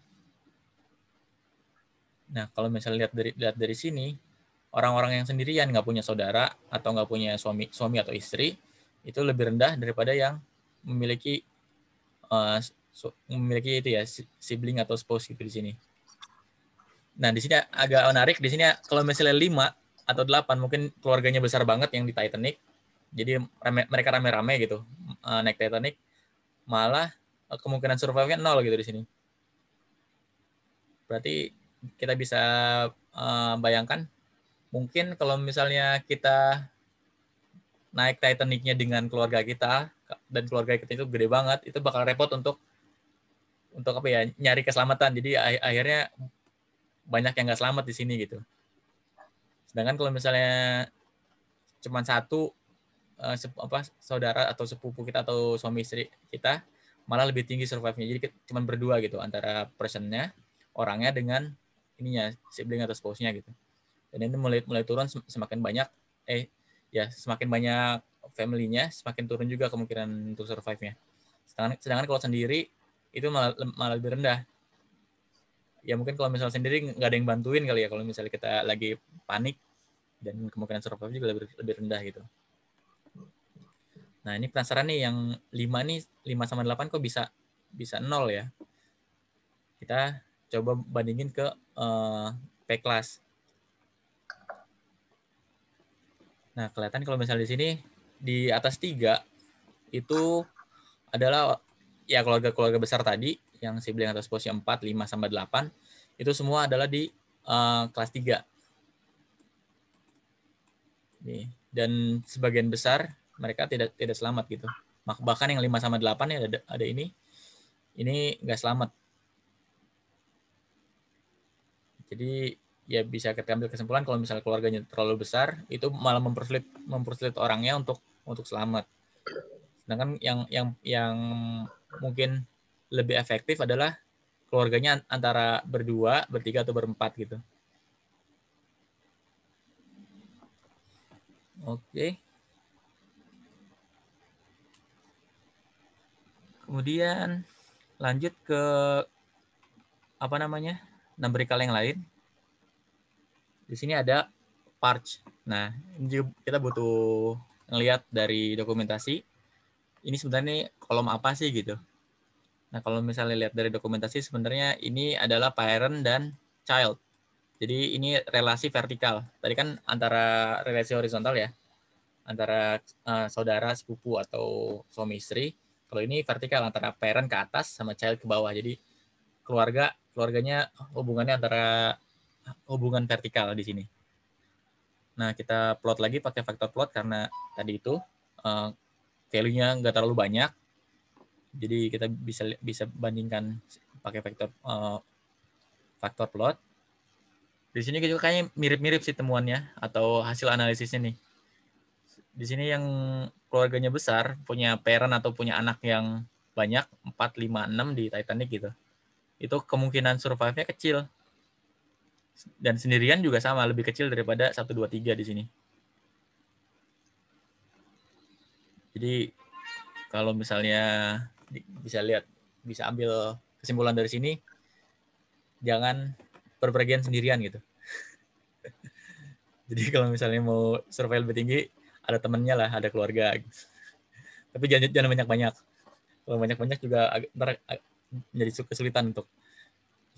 Speaker 2: Nah, kalau misalnya lihat dari lihat dari sini, orang-orang yang sendirian nggak punya saudara atau nggak punya suami suami atau istri itu lebih rendah daripada yang memiliki uh, memiliki itu ya sibling atau spouse gitu di sini. Nah, di sini agak menarik di sini kalau misalnya 5 atau 8 mungkin keluarganya besar banget yang di Titanic. Jadi rame, mereka rame-rame gitu eh, naik Titanic. Malah kemungkinan survive-nya nol gitu di sini. Berarti kita bisa eh, bayangkan mungkin kalau misalnya kita naik Titanicnya dengan keluarga kita dan keluarga kita itu gede banget, itu bakal repot untuk untuk apa ya nyari keselamatan. Jadi akhirnya banyak yang nggak selamat di sini gitu. Sedangkan kalau misalnya cuma satu eh, apa saudara atau sepupu kita atau suami istri kita malah lebih tinggi survive-nya. Jadi cuma berdua gitu antara personnya, orangnya dengan ininya sibling atau spouse-nya gitu. Dan itu mulai mulai turun semakin banyak eh ya semakin banyak family-nya, semakin turun juga kemungkinan untuk survive-nya. Sedangkan, sedangkan kalau sendiri itu malah, malah lebih rendah. Ya mungkin kalau misalnya sendiri nggak ada yang bantuin kali ya kalau misalnya kita lagi panik dan kemungkinan survive juga lebih, lebih rendah gitu. Nah, ini penasaran nih yang 5 nih 5 sama 8 kok bisa bisa 0 ya. Kita coba bandingin ke uh, P class. Nah, kelihatan kalau misalnya di sini di atas 3 itu adalah ya keluarga-keluarga besar tadi yang sibling atas posisi 4, 5 sama 8 itu semua adalah di uh, kelas 3. Nih, dan sebagian besar mereka tidak tidak selamat gitu. Bahkan yang 5 sama 8 ya ada, ada ini. Ini nggak selamat. Jadi ya bisa kita ambil kesimpulan kalau misalnya keluarganya terlalu besar itu malah mempersulit mempersulit orangnya untuk untuk selamat. Sedangkan yang yang yang mungkin lebih efektif adalah keluarganya antara berdua, bertiga atau berempat gitu. Oke. Okay. Kemudian lanjut ke apa namanya? numerical yang lain. Di sini ada parch. Nah, kita butuh ngelihat dari dokumentasi ini sebenarnya kolom apa sih gitu. Nah, kalau misalnya lihat dari dokumentasi sebenarnya ini adalah parent dan child. Jadi ini relasi vertikal. Tadi kan antara relasi horizontal ya, antara uh, saudara, sepupu atau suami istri kalau ini vertikal antara parent ke atas sama child ke bawah. Jadi keluarga keluarganya hubungannya antara hubungan vertikal di sini. Nah, kita plot lagi pakai faktor plot karena tadi itu uh, value-nya nggak terlalu banyak. Jadi kita bisa bisa bandingkan pakai eh, faktor uh, plot. Di sini juga kayaknya mirip-mirip sih temuannya atau hasil analisisnya nih di sini yang keluarganya besar punya parent atau punya anak yang banyak 4, 5, 6 di Titanic gitu itu kemungkinan survive-nya kecil dan sendirian juga sama lebih kecil daripada 1, 2, 3 di sini jadi kalau misalnya bisa lihat bisa ambil kesimpulan dari sini jangan berpergian sendirian gitu jadi kalau misalnya mau survive lebih tinggi ada temennya lah ada keluarga tapi jangan jangan banyak banyak kalau banyak banyak juga ntar jadi kesulitan untuk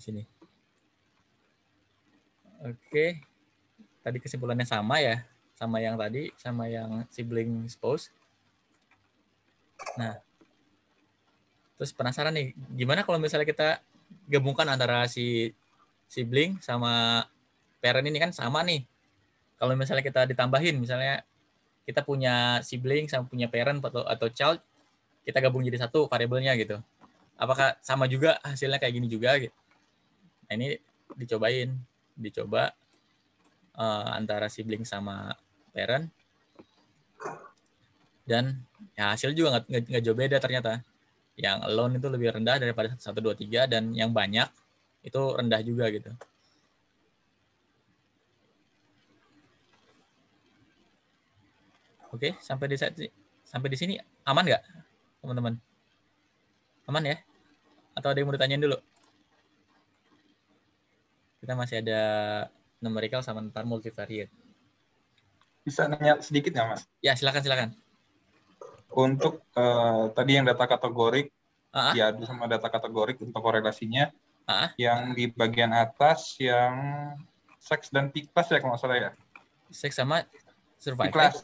Speaker 2: di sini oke tadi kesimpulannya sama ya sama yang tadi sama yang sibling spouse nah terus penasaran nih gimana kalau misalnya kita gabungkan antara si sibling sama parent ini kan sama nih kalau misalnya kita ditambahin misalnya kita punya sibling sama punya parent atau, atau child kita gabung jadi satu variabelnya gitu apakah sama juga hasilnya kayak gini juga gitu nah, ini dicobain dicoba uh, antara sibling sama parent dan ya hasil juga nggak jauh beda ternyata yang alone itu lebih rendah daripada satu dua tiga dan yang banyak itu rendah juga gitu Oke, sampai di sampai di sini aman nggak, teman-teman? Aman ya? Atau ada yang mau ditanyain dulu? Kita masih ada numerical sama ntar multivariate. Bisa nanya sedikit nggak, Mas? Ya, silakan
Speaker 3: silakan. Untuk uh, tadi yang data kategorik uh ah, -huh. Ah. sama data kategorik untuk korelasinya, uh ah, -huh. yang di bagian atas yang seks dan piklas ya kalau nggak salah ya. Seks sama survive. Piklas.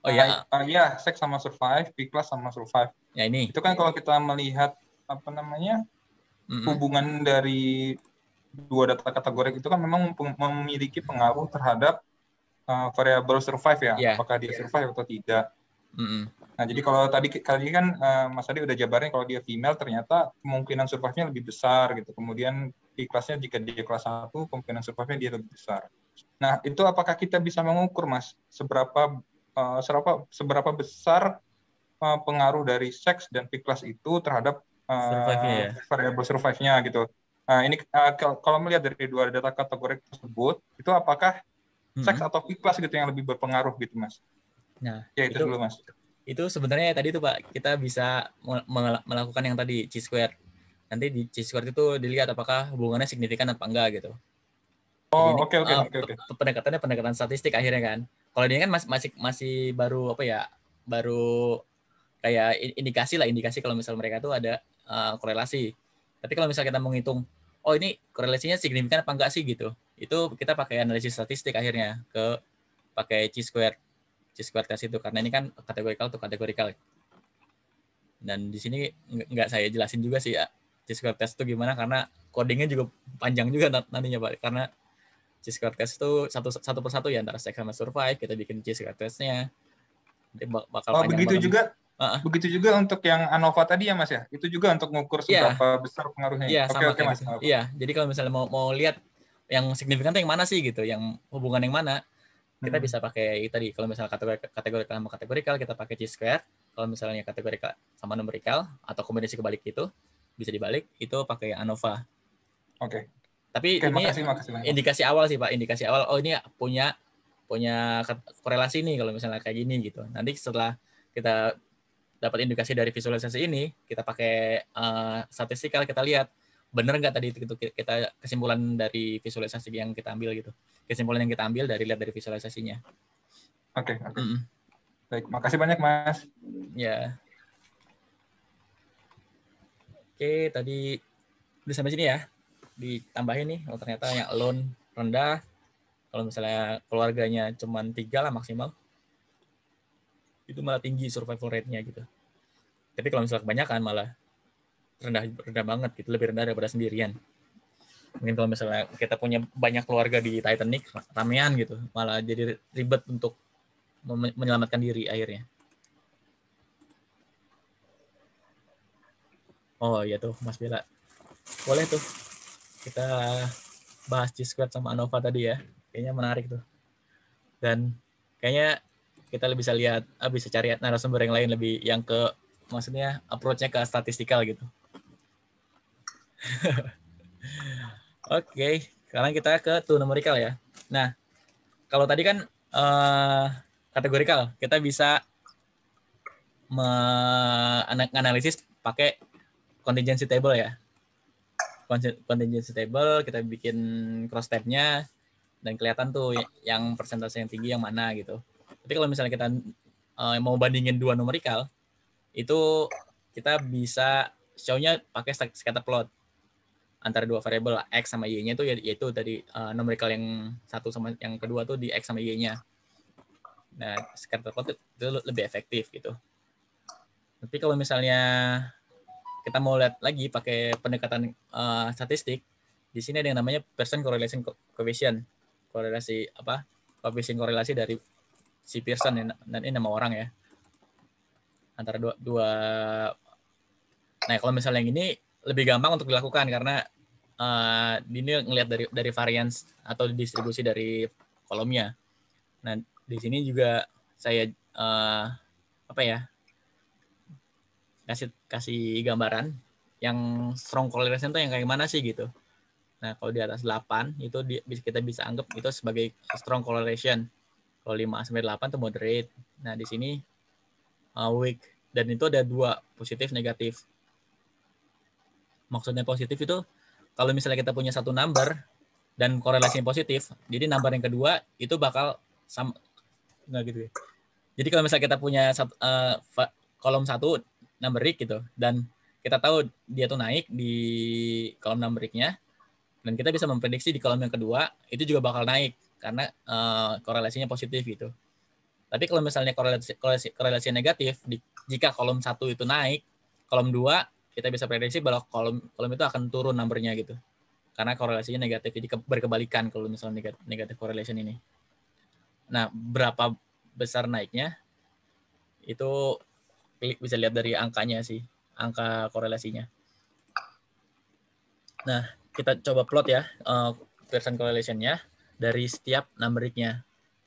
Speaker 3: Oh nah, iya. Uh, iya, Sex sama Survive, B Class sama Survive. Ya ini. Itu kan kalau kita melihat apa namanya mm-hmm. hubungan dari dua data kategori itu kan memang memiliki pengaruh terhadap uh, ah, variabel survive ya, yeah. apakah dia yeah. survive atau tidak. Mm-hmm. Nah jadi kalau tadi kali kan uh, Mas Adi udah jabarin kalau dia female ternyata kemungkinan survive-nya lebih besar gitu. Kemudian di kelasnya jika dia kelas 1 kemungkinan survive-nya dia lebih besar. Nah itu apakah kita bisa mengukur Mas seberapa Eh, seberapa, besar uh, pengaruh dari seks dan piklas itu terhadap eh, uh, ya? variabel survive-nya gitu. Uh, ini uh, kalau melihat dari dua data kategori tersebut, itu apakah hmm. seks atau piklas gitu yang lebih berpengaruh gitu, Mas? Nah, ya itu, itu dulu, Mas.
Speaker 2: Itu sebenarnya ya tadi tuh Pak, kita bisa melakukan yang tadi C square. Nanti di C square itu dilihat apakah hubungannya signifikan atau enggak gitu.
Speaker 3: Oh, oke oke eh,
Speaker 2: oke oke. Pendekatannya pendekatan statistik akhirnya kan. Kalau ini kan masih masih masih baru apa ya? Baru kayak indikasi lah indikasi kalau misal mereka tuh ada uh, korelasi. Tapi kalau misal kita menghitung oh ini korelasinya signifikan apa enggak sih gitu. Itu kita pakai analisis statistik akhirnya ke pakai chi square chi square test itu karena ini kan kategorikal tuh kategorikal. Dan di sini nggak saya jelasin juga sih ya chi square test itu gimana karena codingnya juga panjang juga nantinya Pak karena cheese card test itu satu satu persatu ya antara stack sama survive kita bikin cheese card testnya nanti
Speaker 3: bakal oh, begitu banget. juga Uh -uh. Begitu juga untuk yang ANOVA tadi ya Mas ya. Itu juga untuk mengukur iya. seberapa yeah. besar pengaruhnya. Ya? Iya, yeah, okay, okay, Iya, yeah. jadi kalau misalnya mau mau lihat yang signifikan yang mana
Speaker 2: sih gitu, yang hubungan yang mana, kita hmm. bisa pakai tadi kalau misalnya kategori kategori sama kategorikal kita pakai chi square, kalau misalnya kategori sama numerikal atau kombinasi kebalik itu bisa dibalik itu pakai ANOVA. Oke. Okay. Tapi Oke, ini makasih, makasih, indikasi awal sih Pak, indikasi awal oh ini punya punya korelasi nih kalau misalnya kayak gini gitu. Nanti setelah kita dapat indikasi dari visualisasi ini, kita pakai uh, eh, statistikal kita lihat benar nggak tadi itu gitu, kita kesimpulan dari visualisasi yang kita ambil gitu. Kesimpulan yang kita ambil dari lihat dari visualisasinya. Oke, okay, oke. Okay. Mm Baik, makasih banyak Mas. Ya. Oke, tadi udah sampai sini ya ditambahin nih kalau oh, ternyata yang alone rendah kalau misalnya keluarganya cuman tiga lah maksimal itu malah tinggi survival rate-nya gitu tapi kalau misalnya kebanyakan malah rendah rendah banget gitu lebih rendah daripada sendirian mungkin kalau misalnya kita punya banyak keluarga di Titanic ramean gitu malah jadi ribet untuk menyelamatkan diri akhirnya oh iya tuh Mas Bela boleh tuh kita bahas G squared sama ANOVA tadi ya. Kayaknya menarik tuh. Dan kayaknya kita lebih bisa lihat, ah, bisa cari narasumber yang lain lebih yang ke, maksudnya approach-nya ke statistikal gitu. Oke, okay. sekarang kita ke to numerical ya. Nah, kalau tadi kan uh, kategorikal, kita bisa menganalisis pakai contingency table ya contingency table kita bikin cross tabnya dan kelihatan tuh yang persentase yang tinggi yang mana gitu tapi kalau misalnya kita uh, mau bandingin dua numerikal itu kita bisa show-nya pakai scatter plot antara dua variabel x sama y-nya itu ya-, yaitu tadi uh, numerical yang satu sama yang kedua tuh di x sama y-nya. Nah, scatter plot itu lebih efektif gitu. Tapi kalau misalnya kita mau lihat lagi pakai pendekatan uh, statistik, di sini ada yang namanya Pearson correlation coefficient, korelasi apa? Coefficient korelasi dari si Pearson ya, dan ini nama orang ya. Antara dua dua Nah, kalau misalnya yang ini lebih gampang untuk dilakukan karena uh, ini ngelihat dari dari variance atau distribusi dari kolomnya. Nah, di sini juga saya uh, apa ya? kasih kasih gambaran yang strong correlation itu yang kayak mana sih gitu. Nah, kalau di atas 8 itu di, kita bisa anggap itu sebagai strong correlation. Kalau 5 sampai 8 itu moderate. Nah, di sini uh, weak dan itu ada dua positif negatif. Maksudnya positif itu kalau misalnya kita punya satu number dan korelasinya positif, jadi number yang kedua itu bakal sama nah gitu ya. Jadi kalau misalnya kita punya satu, uh, kolom satu numberic gitu dan kita tahu dia tuh naik di kolom numbericnya dan kita bisa memprediksi di kolom yang kedua itu juga bakal naik karena uh, korelasinya positif gitu. Tapi kalau misalnya korelasi, korelasi, korelasi negatif, di, jika kolom satu itu naik, kolom dua kita bisa prediksi bahwa kolom kolom itu akan turun numbernya gitu. Karena korelasinya negatif, jadi ke, berkebalikan kalau misalnya negatif, negatif correlation ini. Nah, berapa besar naiknya? Itu bisa lihat dari angkanya sih, angka korelasinya. Nah, kita coba plot ya uh, correlation-nya dari setiap numeric-nya,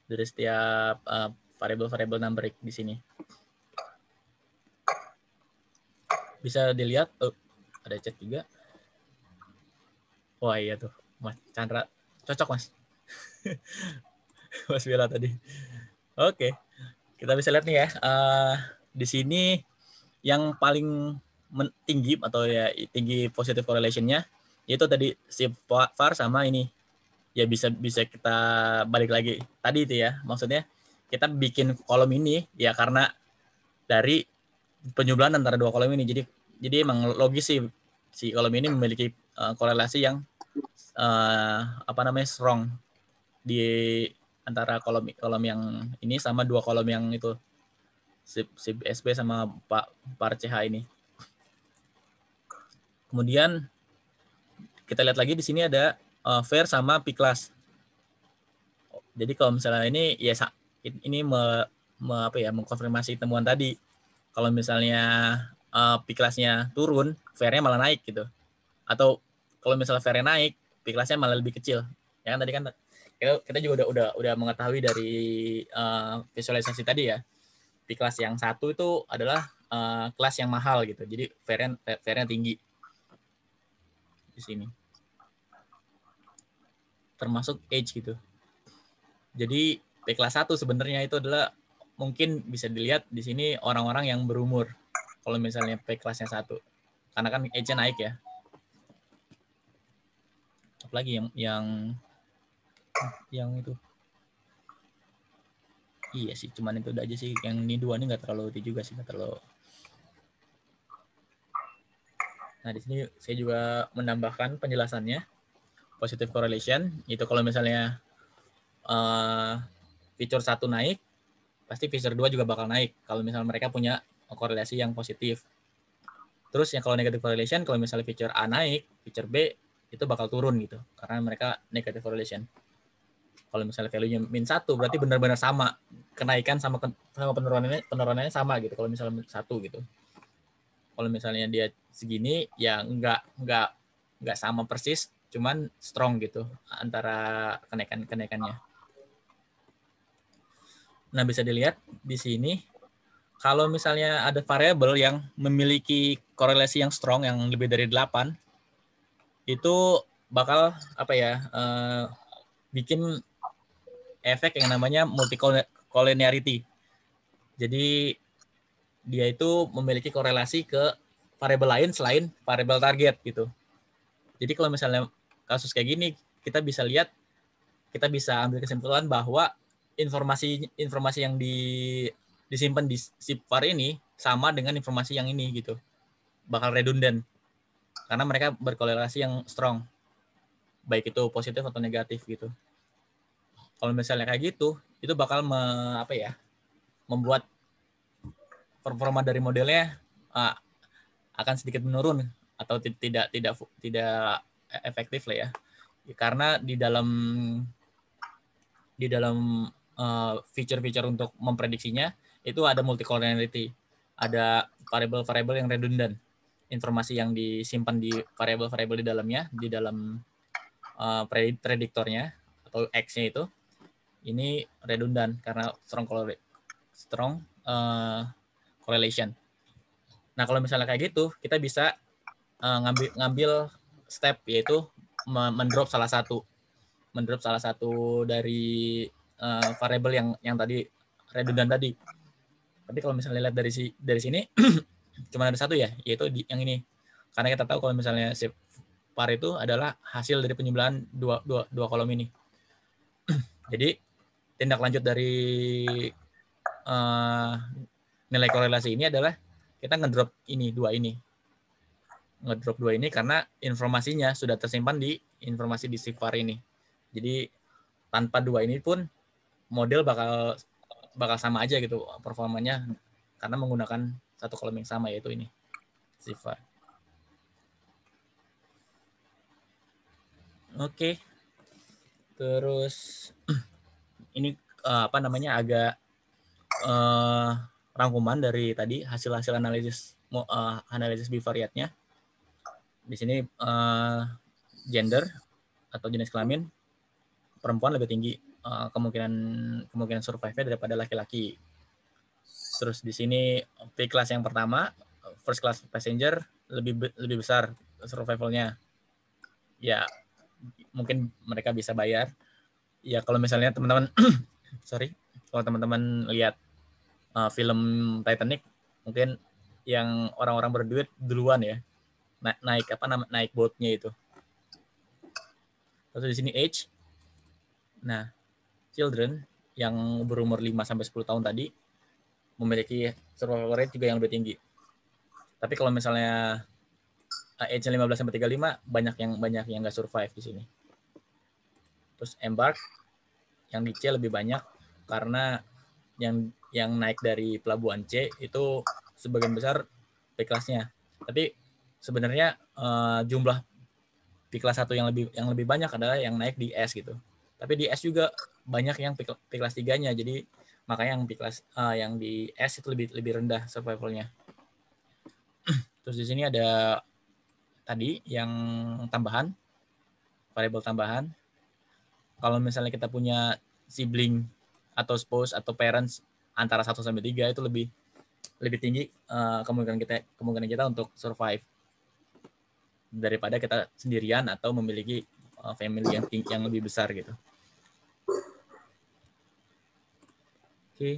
Speaker 2: dari setiap variable eh, variable-variable numeric di sini. Bisa dilihat, oh, ada chat juga. Wah iya tuh, Mas Chandra cocok mas, Mas Bila tadi. Oke, okay. kita bisa lihat nih ya. Uh, di sini yang paling tinggi atau ya tinggi positive correlationnya yaitu tadi si far sama ini ya bisa bisa kita balik lagi tadi itu ya maksudnya kita bikin kolom ini ya karena dari penjumlahan antara dua kolom ini jadi jadi emang logis sih si kolom ini memiliki uh, korelasi yang uh, apa namanya strong di antara kolom kolom yang ini sama dua kolom yang itu Sip, Sip SB sama Pak Parceha ini. Kemudian kita lihat lagi di sini ada uh, eh, fair sama P class. Jadi kalau misalnya ini ya ini me, me, apa ya mengkonfirmasi temuan tadi. Kalau misalnya uh, eh, P classnya turun, fairnya malah naik gitu. Atau kalau misalnya fairnya naik, P classnya malah lebih kecil. Ya kan tadi kan kita, kita juga udah udah udah mengetahui dari uh, visualisasi tadi ya di kelas yang satu itu adalah uh, kelas yang mahal gitu. Jadi varian tinggi di sini. Termasuk age gitu. Jadi di kelas satu sebenarnya itu adalah mungkin bisa dilihat di sini orang-orang yang berumur. Kalau misalnya P kelasnya satu, karena kan age naik ya. Apalagi yang yang yang itu Iya sih, cuman itu udah aja sih. Yang ini dua ini nggak terlalu itu juga sih, nggak terlalu. Nah di sini saya juga menambahkan penjelasannya positive correlation itu kalau misalnya uh, eh, fitur satu naik pasti fitur dua juga bakal naik kalau misalnya mereka punya korelasi yang positif. Terus yang kalau negative correlation kalau misalnya fitur A naik, fitur B itu bakal turun gitu karena mereka negative correlation. Kalau misalnya value-nya min satu ah. berarti benar-benar sama kenaikan sama sama penurunannya penurunannya sama gitu. Kalau misalnya satu gitu. Kalau misalnya dia segini ya nggak nggak nggak sama persis, cuman strong gitu antara kenaikan kenaikannya. Nah bisa dilihat di sini kalau misalnya ada variabel yang memiliki korelasi yang strong yang lebih dari 8 itu bakal apa ya eh, bikin efek yang namanya multicollinearity. Jadi dia itu memiliki korelasi ke variabel lain selain variabel target gitu. Jadi kalau misalnya kasus kayak gini kita bisa lihat kita bisa ambil kesimpulan bahwa informasi informasi yang di disimpan di SIPVAR ini sama dengan informasi yang ini gitu. Bakal redundant. Karena mereka berkorelasi yang strong. Baik itu positif atau negatif gitu kalau misalnya kayak gitu itu bakal me, apa ya membuat performa dari modelnya uh, akan sedikit menurun atau tidak tidak tidak efektif lah ya karena di dalam di dalam e, fitur-fitur uh, untuk memprediksinya itu ada multicollinearity ada variable-variable yang redundant informasi yang disimpan di variable-variable di dalamnya di dalam uh, prediktornya atau x-nya itu ini redundan karena strong strong uh, correlation. Nah kalau misalnya kayak gitu kita bisa uh, ngambil ngambil step yaitu mendrop salah satu mendrop salah satu dari uh, variable yang yang tadi redundan tadi. Tapi kalau misalnya lihat dari si dari sini cuma ada satu ya yaitu di, yang ini karena kita tahu kalau misalnya si var itu adalah hasil dari penjumlahan dua dua dua kolom ini. Jadi tindak lanjut dari uh, nilai korelasi ini adalah kita ngedrop ini dua ini ngedrop dua ini karena informasinya sudah tersimpan di informasi di Sifar ini jadi tanpa dua ini pun model bakal bakal sama aja gitu performanya karena menggunakan satu kolom yang sama yaitu ini Sifar oke okay. terus ini uh, apa namanya agak uh, rangkuman dari tadi hasil-hasil analisis uh, analisis bivariatnya. Di sini uh, gender atau jenis kelamin perempuan lebih tinggi uh, kemungkinan kemungkinan survive daripada laki-laki. Terus di sini P class yang pertama first class passenger lebih lebih besar survivalnya. Ya mungkin mereka bisa bayar ya kalau misalnya teman-teman sorry kalau teman-teman lihat uh, film Titanic mungkin yang orang-orang berduit duluan ya Na naik apa nama naik boatnya itu lalu di sini age nah children yang berumur 5 sampai 10 tahun tadi memiliki survival rate juga yang lebih tinggi tapi kalau misalnya uh, age 15 sampai 35 banyak yang banyak yang nggak survive di sini terus embark yang di C lebih banyak karena yang yang naik dari pelabuhan C itu sebagian besar P kelasnya. Tapi sebenarnya uh, jumlah P kelas satu yang lebih yang lebih banyak adalah yang naik di S gitu. Tapi di S juga banyak yang P, kelas tiganya Jadi makanya yang P kelas uh, yang di S itu lebih lebih rendah survivalnya. Terus di sini ada tadi yang tambahan variabel tambahan kalau misalnya kita punya sibling atau spouse atau parents antara 1 sampai 3 itu lebih lebih tinggi uh, kemungkinan kita kemungkinan kita untuk survive daripada kita sendirian atau memiliki uh, family yang tinggi yang lebih besar gitu. Oke. Okay.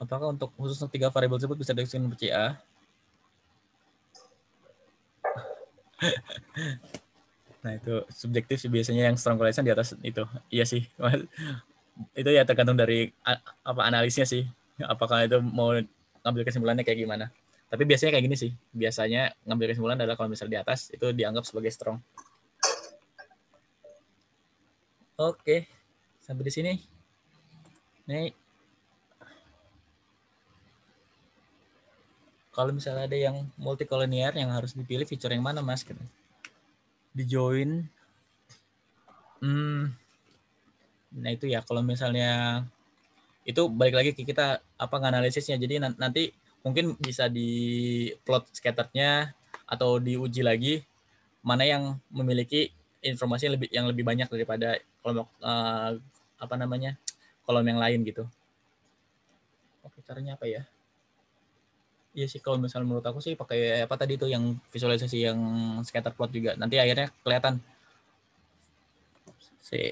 Speaker 2: Apakah untuk khusus tiga variabel tersebut bisa dikasihkan PCA? nah itu subjektif sih biasanya yang strong correlation di atas itu. Iya sih. itu ya tergantung dari apa analisnya sih. Apakah itu mau ngambil kesimpulannya kayak gimana. Tapi biasanya kayak gini sih. Biasanya ngambil kesimpulan adalah kalau misalnya di atas itu dianggap sebagai strong. Oke, sampai di sini. Nih kalau misalnya ada yang multikolonial yang harus dipilih fitur yang mana mas gitu di join hmm, nah itu ya kalau misalnya itu balik lagi ke kita apa analisisnya jadi nanti mungkin bisa di plot scatternya atau diuji lagi mana yang memiliki informasi yang lebih yang lebih banyak daripada kolom uh, eh, apa namanya kolom yang lain gitu oke caranya apa ya Iya sih kalau misalnya menurut aku sih pakai eh, apa tadi itu yang visualisasi yang scatter plot juga. Nanti akhirnya kelihatan sih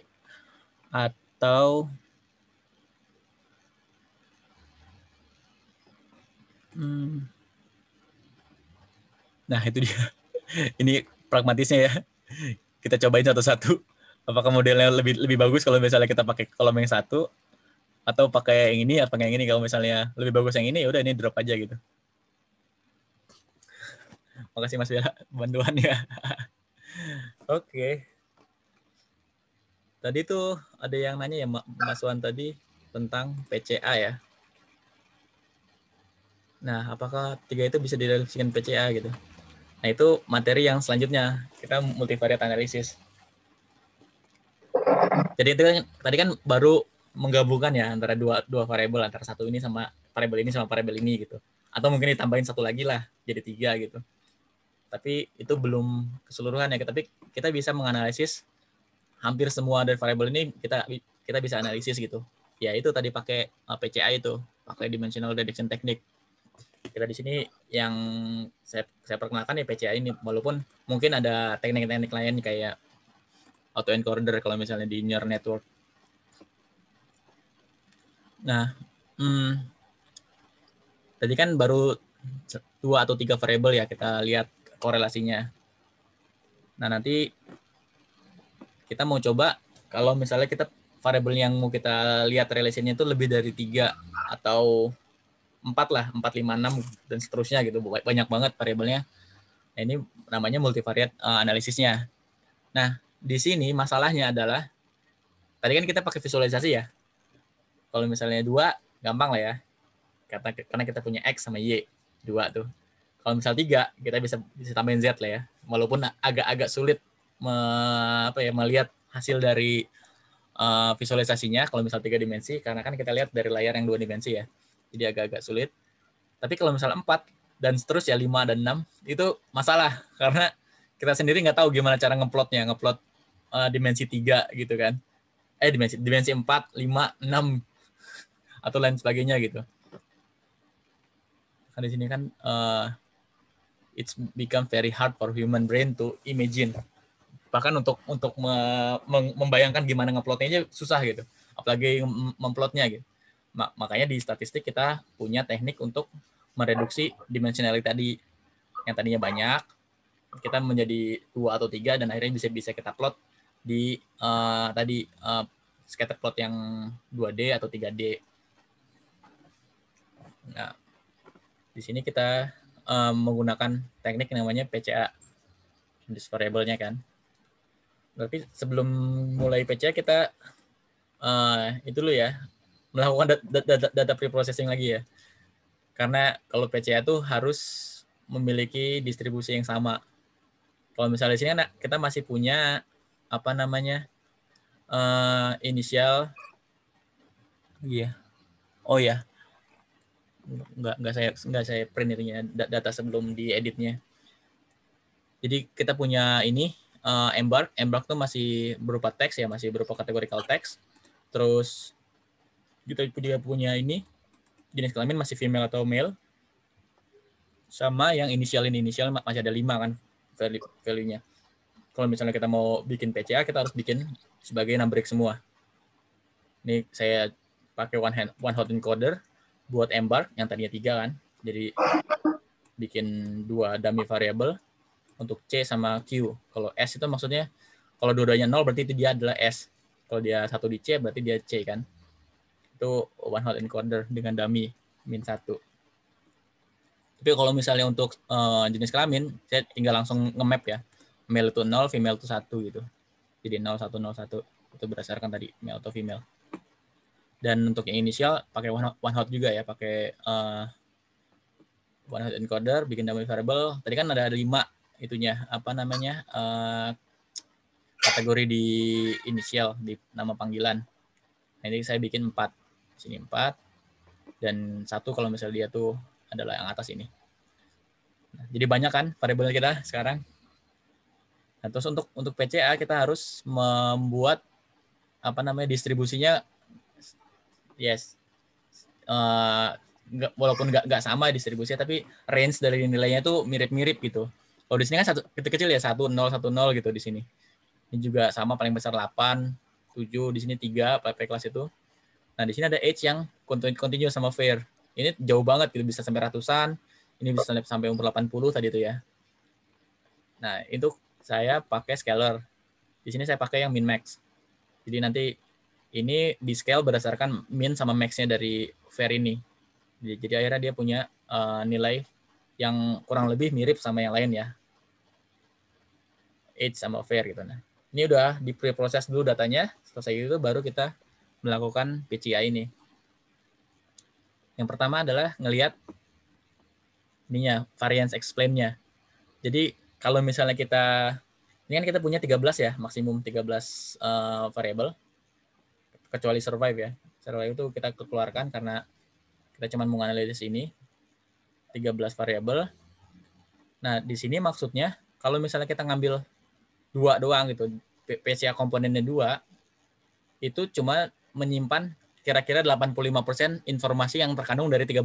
Speaker 2: atau hmm. Nah, itu dia. Ini pragmatisnya ya. Kita cobain satu-satu. Apakah modelnya lebih lebih bagus kalau misalnya kita pakai kolom yang satu atau pakai yang ini atau pakai yang ini kalau misalnya lebih bagus yang ini ya udah ini drop aja gitu. Makasih Mas Bella bantuannya. Oke. okay. Tadi tuh ada yang nanya ya Mas Wan tadi tentang PCA ya. Nah, apakah tiga itu bisa direalisasikan PCA gitu? Nah, itu materi yang selanjutnya. Kita multivariate analysis Jadi itu kan, tadi kan baru menggabungkan ya antara dua dua variabel antara satu ini sama variabel ini sama variabel ini gitu. Atau mungkin ditambahin satu lagi lah jadi tiga gitu tapi itu belum keseluruhan ya tapi kita bisa menganalisis hampir semua dari variabel ini kita kita bisa analisis gitu ya itu tadi pakai eh, PCI itu pakai dimensional prediction technique kita di sini yang saya, saya perkenalkan ya PCI ini walaupun mungkin ada teknik-teknik lain kayak auto encoder kalau misalnya di neural network nah hmm, tadi kan baru dua atau tiga variable ya kita lihat korelasinya. Nah, nanti kita mau coba kalau misalnya kita variabel yang mau kita lihat relationnya itu lebih dari tiga atau empat lah, empat lima enam dan seterusnya gitu. Banyak banget variabelnya. Nah, ini namanya multivariate uh, analisisnya. Nah, di sini masalahnya adalah tadi kan kita pakai visualisasi ya. Kalau misalnya dua gampang lah ya. karena kita punya x sama y dua tuh kalau misal tiga kita bisa bisa tambahin Z lah ya walaupun agak-agak sulit me, apa ya melihat hasil dari uh, visualisasinya kalau misal tiga dimensi karena kan kita lihat dari layar yang dua dimensi ya jadi agak-agak sulit tapi kalau misal empat dan seterusnya lima dan enam itu masalah karena kita sendiri nggak tahu gimana cara ngeplotnya ngeplot uh, dimensi tiga gitu kan eh dimensi dimensi empat lima enam atau lain sebagainya gitu kan di sini kan uh, it's become very hard for human brain to imagine bahkan untuk untuk me, membayangkan gimana ngeplotnya aja susah gitu apalagi memplotnya gitu makanya di statistik kita punya teknik untuk mereduksi dimensionality tadi yang tadinya banyak kita menjadi dua atau tiga dan akhirnya bisa bisa kita plot di uh, tadi uh, scatter plot yang 2D atau 3D. Nah, di sini kita um, menggunakan teknik yang namanya PCA induced variable-nya kan. tapi sebelum mulai PCA kita uh, itu dulu ya melakukan data, data, data preprocessing lagi ya. Karena kalau PCA itu harus memiliki distribusi yang sama. Kalau misalnya di sini kan kita masih punya apa namanya uh, inisial, iya, yeah. oh ya, yeah nggak nggak saya nggak saya print data sebelum dieditnya jadi kita punya ini uh, eh, embark embark tuh masih berupa teks ya masih berupa kategorikal teks terus kita juga punya ini jenis kelamin masih female atau male sama yang inisial ini inisial masih ada lima kan value value-nya kalau misalnya kita mau bikin PCA kita harus bikin sebagai numeric semua ini saya pakai one hand one hot encoder buat embark yang tadinya tiga kan jadi bikin dua dummy variable untuk C sama Q. Kalau S itu maksudnya kalau dua-duanya nol berarti itu dia adalah S. Kalau dia satu di C berarti dia C kan. Itu one hot encoder dengan dummy min satu. Tapi kalau misalnya untuk uh, jenis kelamin, saya tinggal langsung nge-map ya. Male itu nol female itu satu gitu. Jadi nol nol satu satu itu berdasarkan tadi male atau female dan untuk yang inisial pakai one hot, one hot juga ya pakai uh, one hot encoder bikin dummy variable tadi kan ada lima itunya apa namanya uh, kategori di inisial di nama panggilan nah, ini saya bikin empat sini empat dan satu kalau misalnya dia tuh adalah yang atas ini nah, jadi banyak kan variable kita sekarang nah, terus untuk untuk PCA kita harus membuat apa namanya distribusinya yes uh, walaupun nggak nggak sama distribusinya tapi range dari nilainya tuh mirip-mirip gitu kalau di sini kan satu kecil-kecil ya satu nol satu nol gitu di sini ini juga sama paling besar 8 7 di sini 3 PP kelas itu nah di sini ada age yang continue sama fair ini jauh banget gitu bisa sampai ratusan ini bisa sampai umur 80 tadi itu ya nah itu saya pakai scalar di sini saya pakai yang min max jadi nanti ini di scale berdasarkan min sama maxnya dari fair ini. Jadi akhirnya dia punya uh, nilai yang kurang lebih mirip sama yang lain ya. Age sama fair gitu. Nah, ini udah di proses dulu datanya. Selesai itu baru kita melakukan PCI ini. Yang pertama adalah ngelihat ininya variance explain-nya. Jadi kalau misalnya kita ini kan kita punya 13 ya, maksimum 13 uh, eh, variable kecuali survive ya. Survive itu kita keluarkan karena kita cuma menganalisis ini 13 variabel. Nah, di sini maksudnya kalau misalnya kita ngambil dua doang gitu, PCA komponennya dua, itu cuma menyimpan kira-kira 85% informasi yang terkandung dari 13.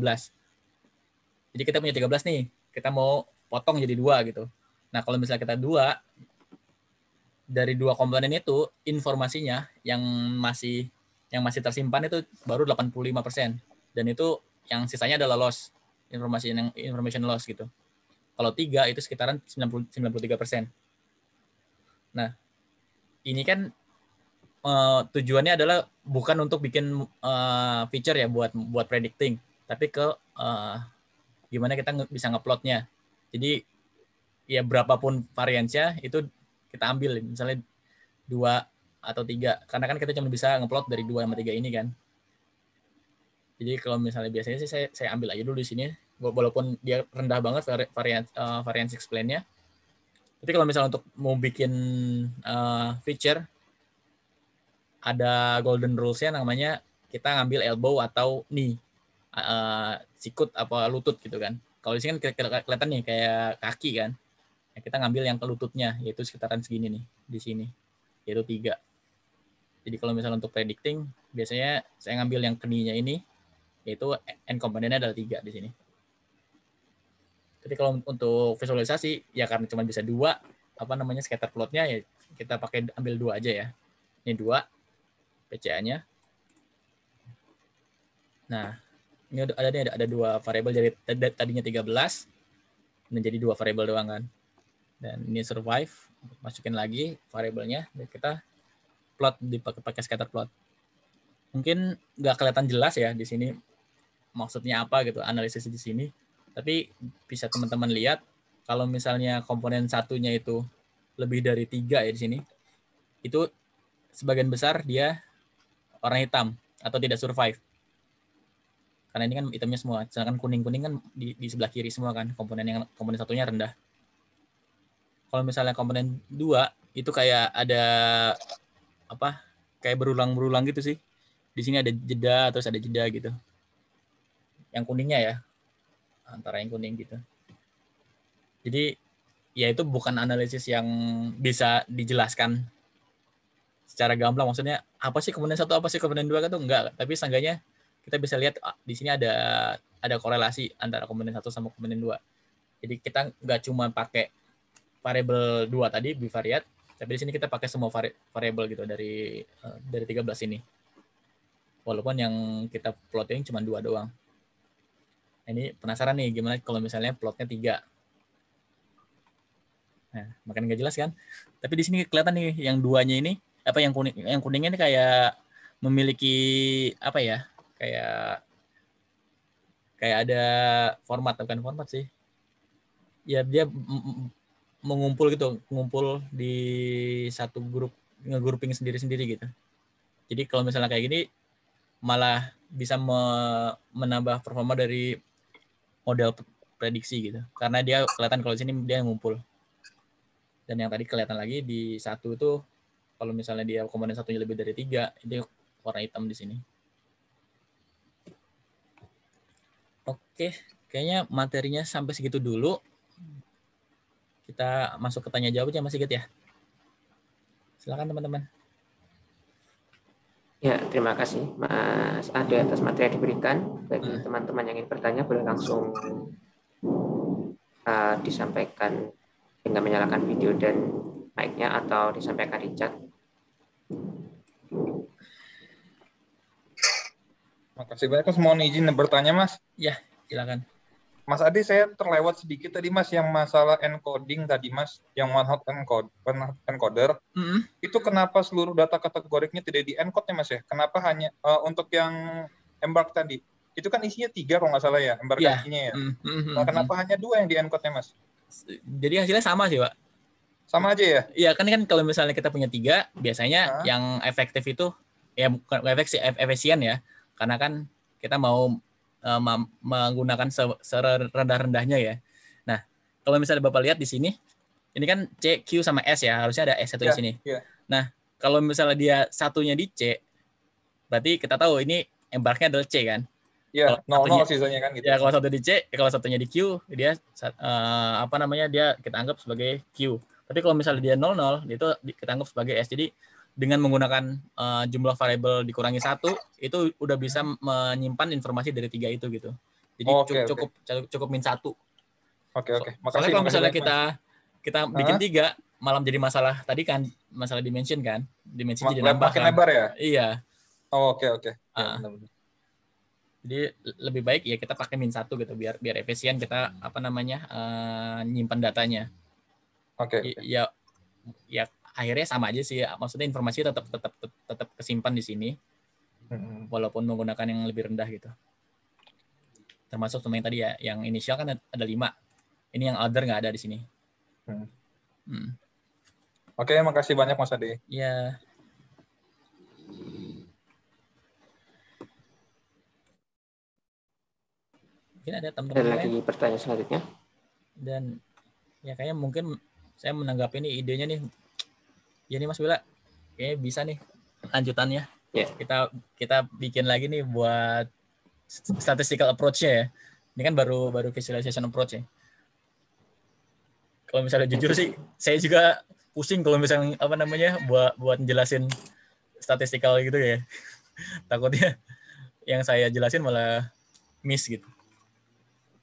Speaker 2: Jadi kita punya 13 nih, kita mau potong jadi dua gitu. Nah, kalau misalnya kita dua, dari dua komponen itu informasinya yang masih yang masih tersimpan itu baru 85% dan itu yang sisanya adalah loss informasi yang information loss gitu. Kalau tiga itu sekitaran 90, 93%. Nah, ini kan uh, tujuannya adalah bukan untuk bikin uh, feature ya buat buat predicting, tapi ke uh, gimana kita bisa ngeplotnya. Jadi ya berapapun variansnya itu kita ambil misalnya dua atau tiga karena kan kita cuma bisa ngeplot dari dua sama tiga ini kan jadi kalau misalnya biasanya sih saya, saya ambil aja dulu di sini walaupun dia rendah banget varian uh, eh, variance explain tapi kalau misalnya untuk mau bikin uh, feature ada golden rules-nya namanya kita ngambil elbow atau knee uh, sikut apa lutut gitu kan kalau di sini kan kelihatan nih kayak kaki kan Nah, kita ngambil yang ke lututnya, yaitu sekitaran segini nih, di sini, yaitu tiga. Jadi kalau misalnya untuk predicting, biasanya saya ngambil yang keninya ini, yaitu n komponennya adalah tiga di sini. Jadi kalau untuk visualisasi, ya karena cuma bisa dua, apa namanya scatter plotnya ya kita pakai ambil dua aja ya. Ini dua PCA-nya. Nah, ini ada ada dua variabel dari tadinya 13 menjadi dua variabel doang kan dan ini survive masukin lagi variabelnya kita plot dipakai pakai scatter plot mungkin nggak kelihatan jelas ya di sini maksudnya apa gitu analisis di sini tapi bisa teman-teman lihat kalau misalnya komponen satunya itu lebih dari tiga ya di sini itu sebagian besar dia orang hitam atau tidak survive karena ini kan hitamnya semua sedangkan kuning kuning kan di, di sebelah kiri semua kan komponen yang komponen satunya rendah kalau misalnya komponen dua itu kayak ada apa kayak berulang-berulang gitu sih di sini ada jeda terus ada jeda gitu yang kuningnya ya antara yang kuning gitu jadi ya itu bukan analisis yang bisa dijelaskan secara gamblang maksudnya apa sih komponen satu apa sih komponen dua tuh gitu? enggak tapi seenggaknya kita bisa lihat ah, di sini ada ada korelasi antara komponen satu sama komponen dua jadi kita nggak cuma pakai variable dua tadi bivariat, tapi di sini kita pakai semua vari variabel gitu dari uh, dari 13 ini. Walaupun yang kita plotting cuma dua doang. Nah, ini penasaran nih gimana kalau misalnya plotnya tiga. Nah, makanya nggak jelas kan? Tapi di sini kelihatan nih yang duanya ini apa yang kuning yang kuningnya ini kayak memiliki apa ya? Kayak kayak ada format bukan format sih. Ya dia mengumpul gitu, ngumpul di satu grup ngegrouping sendiri-sendiri gitu. Jadi kalau misalnya kayak gini malah bisa me menambah performa dari model prediksi gitu. Karena dia kelihatan kalau di sini dia ngumpul. Dan yang tadi kelihatan lagi di satu itu kalau misalnya dia komponen satunya lebih dari tiga itu warna hitam di sini. Oke, kayaknya materinya sampai segitu dulu. Kita masuk ke tanya jawabnya masih Mas Sigit ya. Silakan teman-teman.
Speaker 1: Ya, terima kasih Mas Ade atas materi yang diberikan. Bagi hmm. teman-teman yang ingin bertanya boleh langsung uh, disampaikan dengan menyalakan video dan mic-nya atau disampaikan di chat.
Speaker 3: Terima kasih banyak. Mas mohon izin bertanya, Mas. Ya, silakan. Mas Adi, saya terlewat sedikit tadi Mas yang masalah encoding tadi Mas, yang one hot encode, one hot encoder. Mm -hmm. Itu kenapa seluruh data kategoriknya tidak di encode ya Mas ya? Kenapa hanya uh, untuk yang embark tadi? Itu kan isinya tiga kalau nggak salah ya, embark yeah. ya. Mm -hmm. nah, kenapa mm -hmm. hanya dua yang di encode ya Mas? Jadi hasilnya sama sih Pak. Sama aja ya? Iya
Speaker 2: kan kan kalau misalnya kita punya tiga, biasanya huh? yang efektif itu ya bukan efektif efisien ya, karena kan kita mau uh, menggunakan serendah-rendahnya ya. Nah, kalau misalnya Bapak lihat di sini, ini kan C, Q sama S ya, harusnya ada S satu yeah, di iya, sini. Yeah. Nah, kalau misalnya dia satunya di C, berarti kita tahu ini embarknya adalah C kan?
Speaker 3: Iya, yeah, nol nol sisanya kan gitu. Ya
Speaker 2: kalau satu di C, kalau satunya di Q, dia uh, apa namanya dia kita anggap sebagai Q. Tapi kalau misalnya dia nol nol, itu kita anggap sebagai S. Jadi dengan menggunakan uh, jumlah variabel dikurangi satu itu udah bisa menyimpan informasi dari tiga itu gitu jadi oh, okay, cukup, okay. cukup cukup min satu oke okay, oke okay. Makasih, kalau misalnya kita kita huh? bikin tiga malam jadi masalah tadi kan masalah dimension kan dimension Ma jadi nambah kan? lebar ya iya oke oh, oke okay, okay. uh, ya, ah. jadi lebih baik ya kita pakai min satu gitu biar biar efisien kita apa namanya uh, nyimpan datanya oke okay, okay. ya ya akhirnya sama aja sih maksudnya informasi tetap tetap tetap kesimpan di sini walaupun menggunakan yang lebih rendah gitu termasuk sama yang tadi ya yang inisial kan ada lima ini yang other nggak ada di sini
Speaker 3: hmm. oke mm. oke makasih banyak mas Ade ya
Speaker 2: mungkin ada teman-teman lagi
Speaker 1: pertanyaan selanjutnya
Speaker 2: dan ya kayaknya mungkin saya menanggapi ini idenya nih ya nih Mas Bila kayaknya bisa nih lanjutannya yeah. kita kita bikin lagi nih buat statistical approach-nya ya ini kan baru baru visualization approach ya kalau misalnya jujur sih saya juga pusing kalau misalnya apa namanya buat buat jelasin statistical gitu ya takutnya yang saya jelasin malah miss gitu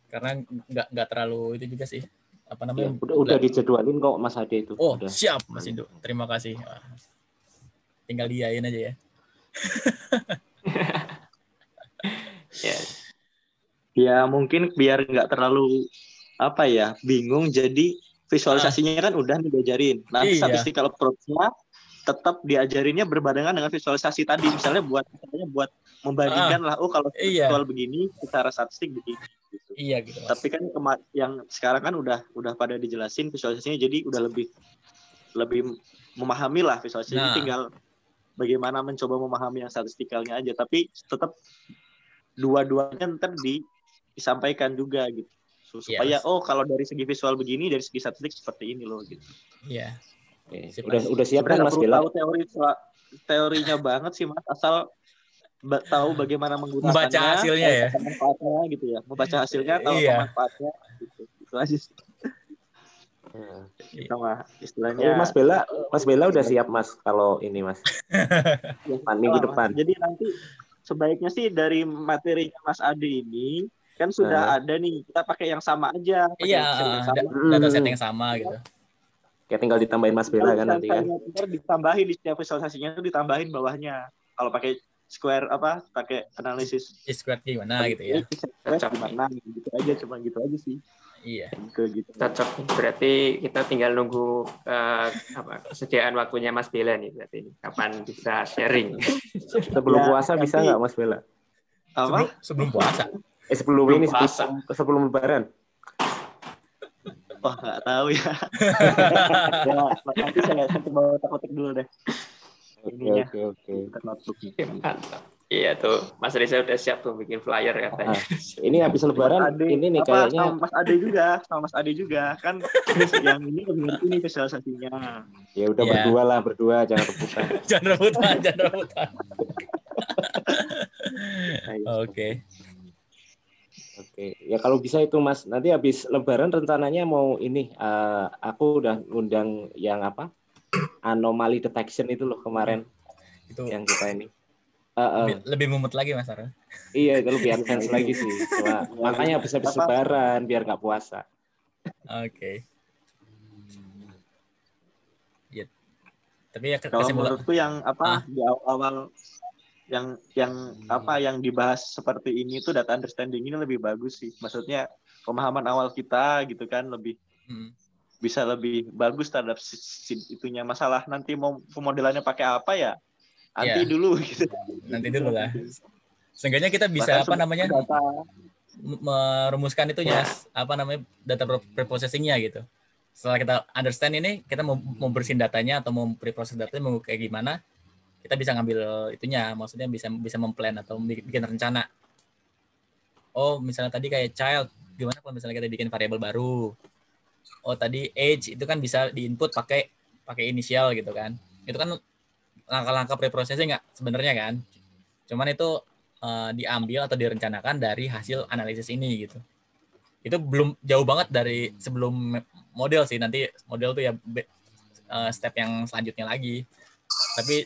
Speaker 2: karena nggak nggak terlalu itu juga sih apa namanya? Ya, udah, udah
Speaker 4: dijadwalin kok Mas Ade itu. Oh, udah. siap Mas iya. Indo.
Speaker 2: Terima kasih. Tinggal diain aja ya.
Speaker 4: ya. Ya mungkin biar nggak terlalu apa ya bingung jadi visualisasinya ah. kan udah dibajarin. Nanti iya. statistik kalau produknya tetap diajarinnya berbarengan dengan visualisasi tadi misalnya buat misalnya buat membandingkan ah, lah oh kalau iya. visual begini secara statistik begini gitu. Iya gitu. Mas. Tapi kan yang sekarang kan udah udah pada dijelasin visualisasinya jadi udah lebih lebih memahami lah visualisasi nah. tinggal bagaimana mencoba memahami yang statistikalnya aja tapi tetap dua-duanya ntar di, disampaikan juga gitu iya, supaya yes. oh kalau dari segi visual begini dari segi statistik seperti ini loh gitu. Iya. Yeah Eh, udah udah siap kan Mas Bela? Tahu teori teorinya banget sih Mas, asal ba tahu bagaimana menggunakannya. Membaca hasilnya ya. Manfaatnya gitu ya. Membaca hasilnya tahu iya. manfaatnya gitu. Itu aja sih. Hmm. Kita mah istilahnya oh, Mas Bela, Mas Bela udah siap Mas kalau ini Mas. depan, ya, minggu depan. Jadi nanti sebaiknya sih dari materinya Mas Ade ini kan sudah hmm. ada nih kita pakai yang sama aja. Iya, yang sama. data set hmm. yang
Speaker 2: sama gitu. Kayak tinggal ditambahin Mas Bella kan nanti kan.
Speaker 4: kita ditambahin di setiap visualisasinya itu ditambahin bawahnya. Kalau pakai square apa pakai analisis di square gimana gitu ya iya, cocok mana? gitu aja cuma gitu aja sih
Speaker 1: iya gitu, gitu. cocok berarti kita tinggal nunggu uh, apa kesediaan waktunya Mas Bella nih berarti kapan bisa sharing
Speaker 4: sebelum ya, puasa nanti... bisa nggak Mas Bella apa sebelum, puasa eh sebelum, sebelum ini puasa. sebelum, sebelum lebaran Wah, nggak tahu ya. ya, nanti saya nanti mau takutik dulu deh. Oke, oke, oke. Iya,
Speaker 1: iya tuh, Mas Riza udah siap tuh bikin flyer katanya. Ah,
Speaker 4: ini habis lebaran Ade, ini nih apa, kayaknya. Sama Mas Ade juga, sama Mas Ade juga kan yang ini lebih ngerti nih sosialisasinya.
Speaker 5: Ya udah yeah. berdua lah, berdua jangan rebutan.
Speaker 4: jangan rebutan, jangan rebutan. Oke. Okay. Oke, ya kalau bisa itu Mas. Nanti habis Lebaran rencananya mau ini, uh, aku udah ngundang yang apa? Anomali detection itu loh kemarin. Itu yang kita ini. Uh, uh.
Speaker 2: Lebih, lebih lagi Mas Ara.
Speaker 4: Iya, itu lebih advance lagi sih. Cuma, makanya bisa habis Lebaran biar nggak puasa. Oke. Okay. Ya. Tapi ya kesimpulan. Kalau menurutku yang apa ah. di awal-awal yang yang hmm. apa yang dibahas seperti ini tuh data understanding ini lebih bagus sih. Maksudnya pemahaman awal kita gitu kan lebih hmm. bisa lebih bagus terhadap si, si, itunya masalah nanti mau pemodelannya pakai apa ya? Nanti yeah. dulu gitu. Nanti dulu lah. Seenggaknya kita bisa Bahkan apa namanya? Data
Speaker 2: merumuskan itu itunya iya. apa namanya data preprocessingnya gitu. Setelah kita understand ini, kita mau, mau bersihin datanya atau mau preprocess datanya mau kayak gimana, kita bisa ngambil itunya maksudnya bisa bisa memplan atau bikin rencana oh misalnya tadi kayak child gimana kalau misalnya kita bikin variabel baru oh tadi age itu kan bisa diinput pakai pakai inisial gitu kan itu kan langkah-langkah preprocessing nggak sebenarnya kan cuman itu uh, diambil atau direncanakan dari hasil analisis ini gitu itu belum jauh banget dari sebelum model sih nanti model tuh ya eh, step yang selanjutnya lagi tapi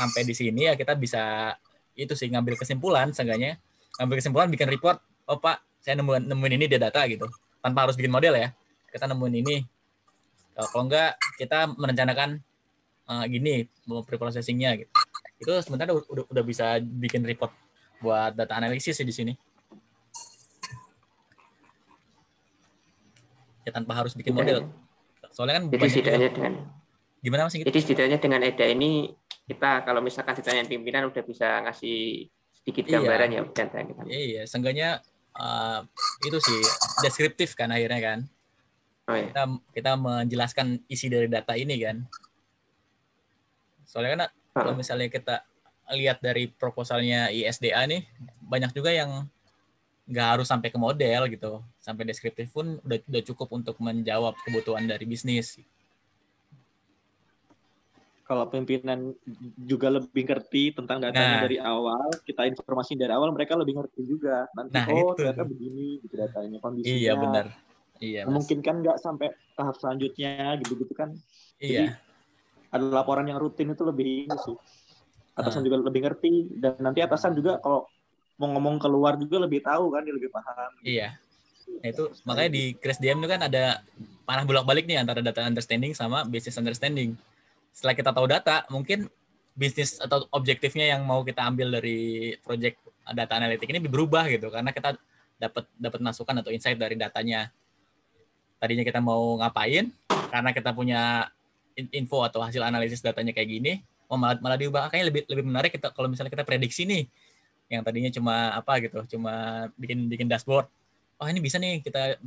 Speaker 2: sampai di sini ya kita bisa itu sih ngambil kesimpulan seenggaknya ngambil kesimpulan bikin report oh pak saya nemuin, nemuin ini dia data gitu tanpa harus bikin model ya kita nemuin ini kalau enggak kita merencanakan uh, gini preprocessingnya gitu itu sebenarnya udah, udah bisa bikin report buat data analisis ya di sini ya tanpa harus bikin iya. model
Speaker 1: soalnya kan jadi
Speaker 2: Gimana Mas? Jadi setidaknya
Speaker 1: dengan EDA ini kita kalau misalkan ditanya pimpinan udah bisa ngasih sedikit iya. gambaran ya, iya. ya
Speaker 2: Iya, seenggaknya uh, itu sih deskriptif kan akhirnya kan. Oh, iya. Kita kita menjelaskan isi dari data ini kan. Soalnya kan kalau oh. misalnya kita lihat dari proposalnya ISDA nih banyak juga yang nggak harus sampai ke model gitu sampai deskriptif pun udah, udah cukup untuk menjawab kebutuhan dari bisnis
Speaker 4: kalau pimpinan juga lebih ngerti tentang datanya nah. dari awal, kita informasi dari awal, mereka lebih ngerti juga. Nanti nah, oh itu. ternyata begini gitu datanya kondisinya. Iya benar.
Speaker 2: Iya. Mungkin
Speaker 4: kan nggak sampai tahap selanjutnya gitu-gitu kan. Iya. Jadi, ada laporan yang rutin itu lebih ini sih. Atasan hmm. juga lebih ngerti dan nanti atasan juga kalau mau ngomong keluar juga lebih tahu kan, dia lebih paham.
Speaker 2: Iya. Nah, itu makanya di nah, gitu. Chris DM itu kan ada panah bolak-balik nih antara data understanding sama business understanding setelah kita tahu data mungkin bisnis atau objektifnya yang mau kita ambil dari project data analitik ini berubah gitu karena kita dapat dapat masukan atau insight dari datanya tadinya kita mau ngapain karena kita punya info atau hasil analisis datanya kayak gini oh malah malah diubah kayaknya lebih lebih menarik kita kalau misalnya kita prediksi nih yang tadinya cuma apa gitu cuma bikin bikin dashboard oh ini bisa nih kita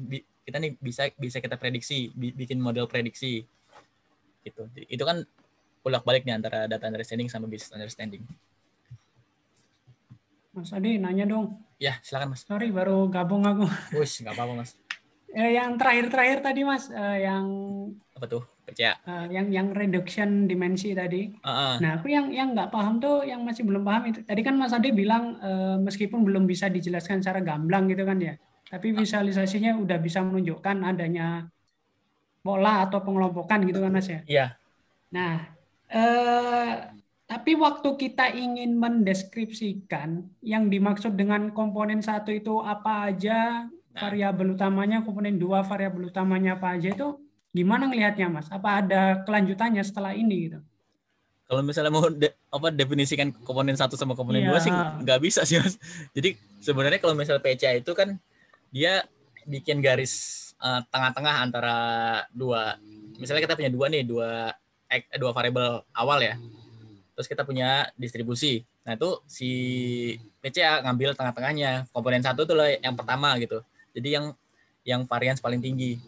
Speaker 2: kita nih bisa bisa kita prediksi bikin model prediksi gitu itu kan bolak balik nih antara data understanding sama business understanding
Speaker 5: Mas Ade nanya dong
Speaker 2: ya silakan Mas
Speaker 5: sorry baru gabung aku Wih, nggak apa-apa Mas eh, yang terakhir-terakhir tadi Mas eh, yang
Speaker 2: apa tuh Percaya.
Speaker 5: uh, eh, yang yang reduction dimensi tadi uh -uh. nah aku yang yang nggak paham tuh yang masih belum paham itu tadi kan Mas Ade bilang uh, meskipun belum bisa dijelaskan secara gamblang gitu kan ya tapi ah. visualisasinya udah bisa menunjukkan adanya bola atau pengelompokan gitu kan Mas ya? Iya. Nah, eh, tapi waktu kita ingin mendeskripsikan yang dimaksud dengan komponen satu itu apa aja, nah. variabel utamanya, komponen dua variabel utamanya apa aja itu gimana ngelihatnya Mas? Apa ada kelanjutannya setelah ini gitu?
Speaker 2: Kalau misalnya mau de apa definisikan komponen satu sama komponen ya. dua sih iya. nggak bisa sih Mas. Jadi sebenarnya kalau misalnya PCA itu kan dia bikin garis Eh, tengah-tengah antara dua misalnya kita punya dua nih dua dua variabel awal ya terus kita punya distribusi nah itu si PCA ngambil tengah-tengahnya komponen satu itu loh yang pertama gitu jadi yang yang varian paling tinggi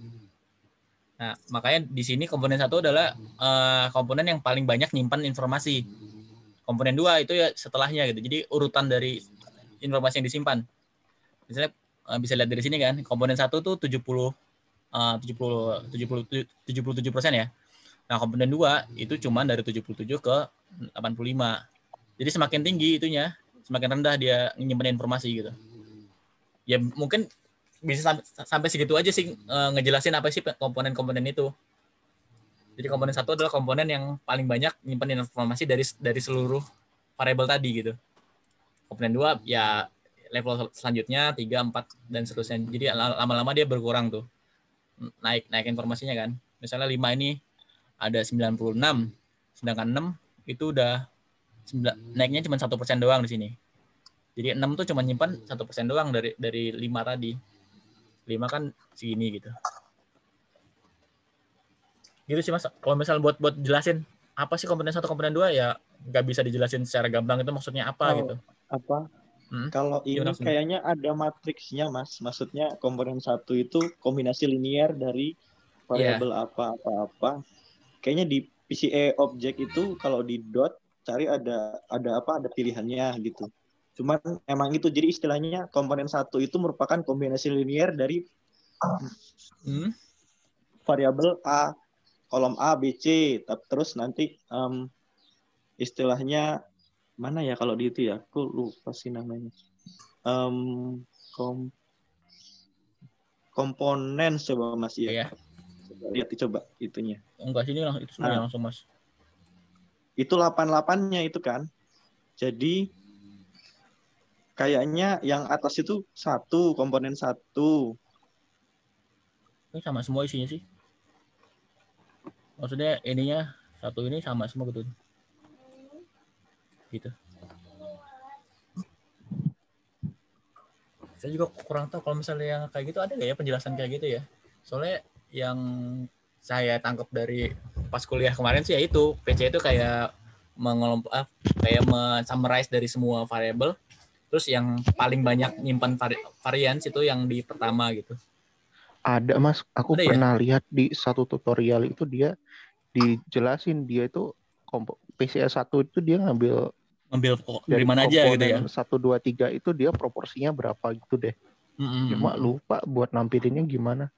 Speaker 2: nah makanya di sini komponen satu adalah uh, komponen yang paling banyak nyimpan informasi komponen dua itu ya setelahnya gitu jadi urutan dari informasi yang disimpan misalnya eh, bisa lihat dari sini kan komponen satu tuh 70 uh, 70 77 persen ya. Nah komponen dua itu cuma dari 77 ke 85. Jadi semakin tinggi itunya, semakin rendah dia nyimpen informasi gitu. Ya mungkin bisa sampai segitu aja sih e, ngejelasin apa sih komponen-komponen itu. Jadi komponen satu adalah komponen yang paling banyak nyimpen informasi dari dari seluruh variabel tadi gitu. Komponen dua ya level selanjutnya tiga empat dan seterusnya. Jadi lama-lama dia berkurang tuh naik naik informasinya kan. Misalnya 5 ini ada 96, sedangkan 6 itu udah 9, hmm. naiknya cuma satu persen doang di sini. Jadi 6 tuh cuma nyimpan satu persen doang dari dari 5 tadi. 5 kan segini gitu. Gitu sih Mas. Kalau misalnya buat buat jelasin apa sih komponen satu komponen dua ya nggak bisa dijelasin secara gamblang itu maksudnya apa oh, gitu.
Speaker 4: Apa? Hmm? Kalau iya, ini kayaknya ada matriksnya, Mas. Maksudnya komponen satu itu kombinasi linier dari variabel yeah. apa apa apa. Kayaknya di PCA objek itu kalau di dot cari ada ada apa ada pilihannya gitu. Cuman emang itu jadi istilahnya komponen satu itu merupakan kombinasi linier dari hmm? variabel a kolom a b c terus nanti um, istilahnya mana ya kalau di itu ya aku lupa sih namanya um, kom komponen coba mas ya iya. coba lihat coba itunya
Speaker 2: enggak sini langsung itu nah, langsung
Speaker 4: mas itu 88-nya itu kan jadi kayaknya yang atas itu satu komponen satu
Speaker 2: ini sama semua isinya sih maksudnya ininya satu ini sama semua gitu gitu saya juga kurang tahu kalau misalnya yang kayak gitu ada nggak ya penjelasan kayak gitu ya soalnya yang saya tangkap dari pas kuliah kemarin sih ya itu PC itu kayak mengelompok ah, kayak mensummarize dari semua variabel terus yang paling banyak nyimpan vari varians itu yang di pertama gitu
Speaker 4: ada mas aku ada ya? pernah ya? lihat di satu tutorial itu dia dijelasin dia itu kompo, PCL 1 itu dia ngambil
Speaker 2: ngambil dari mana aja gitu ya. 1
Speaker 4: 2 3 itu dia proporsinya berapa gitu deh. Mm -hmm. Cuma lupa buat nampilinnya gimana.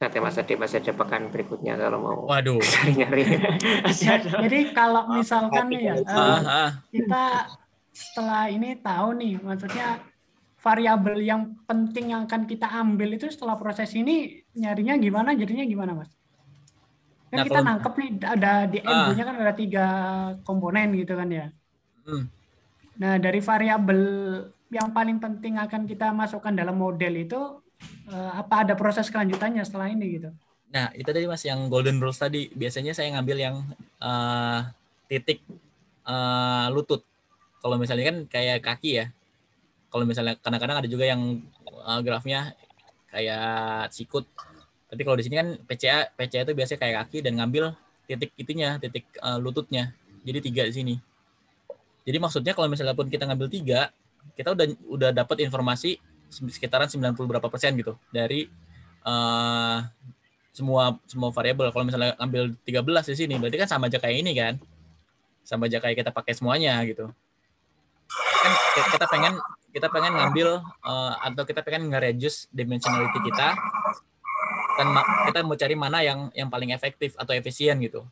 Speaker 1: Nanti Mas Adi masih ada pekan berikutnya kalau mau Waduh.
Speaker 5: nyari-nyari. Ya, jadi kalau misalkan nih ya, uh, kita setelah ini tahu nih, maksudnya variabel yang penting yang akan kita ambil itu setelah proses ini nyarinya gimana jadinya gimana mas? Kan nah, kita kalau, nangkep nih ada di ah. nya kan ada tiga komponen gitu kan ya. Hmm. Nah dari variabel yang paling penting akan kita masukkan dalam model itu eh, apa ada proses kelanjutannya setelah ini gitu?
Speaker 2: Nah itu tadi mas yang golden rules tadi biasanya saya ngambil yang uh, titik uh, lutut. Kalau misalnya kan kayak kaki ya, kalau misalnya kadang-kadang ada juga yang uh, grafnya kayak sikut tapi kalau di sini kan PCA PCA itu biasanya kayak kaki dan ngambil titik itunya titik uh, lututnya jadi tiga di sini jadi maksudnya kalau misalnya pun kita ngambil tiga kita udah udah dapat informasi sekitaran 90 berapa persen gitu dari uh, semua semua variabel kalau misalnya ambil 13 di sini berarti kan sama aja kayak ini kan sama aja kayak kita pakai semuanya gitu kan kita pengen kita pengen ngambil uh, atau kita pengen nge-reduce dimensionality kita dan kita mau cari mana yang yang paling efektif atau efisien gitu.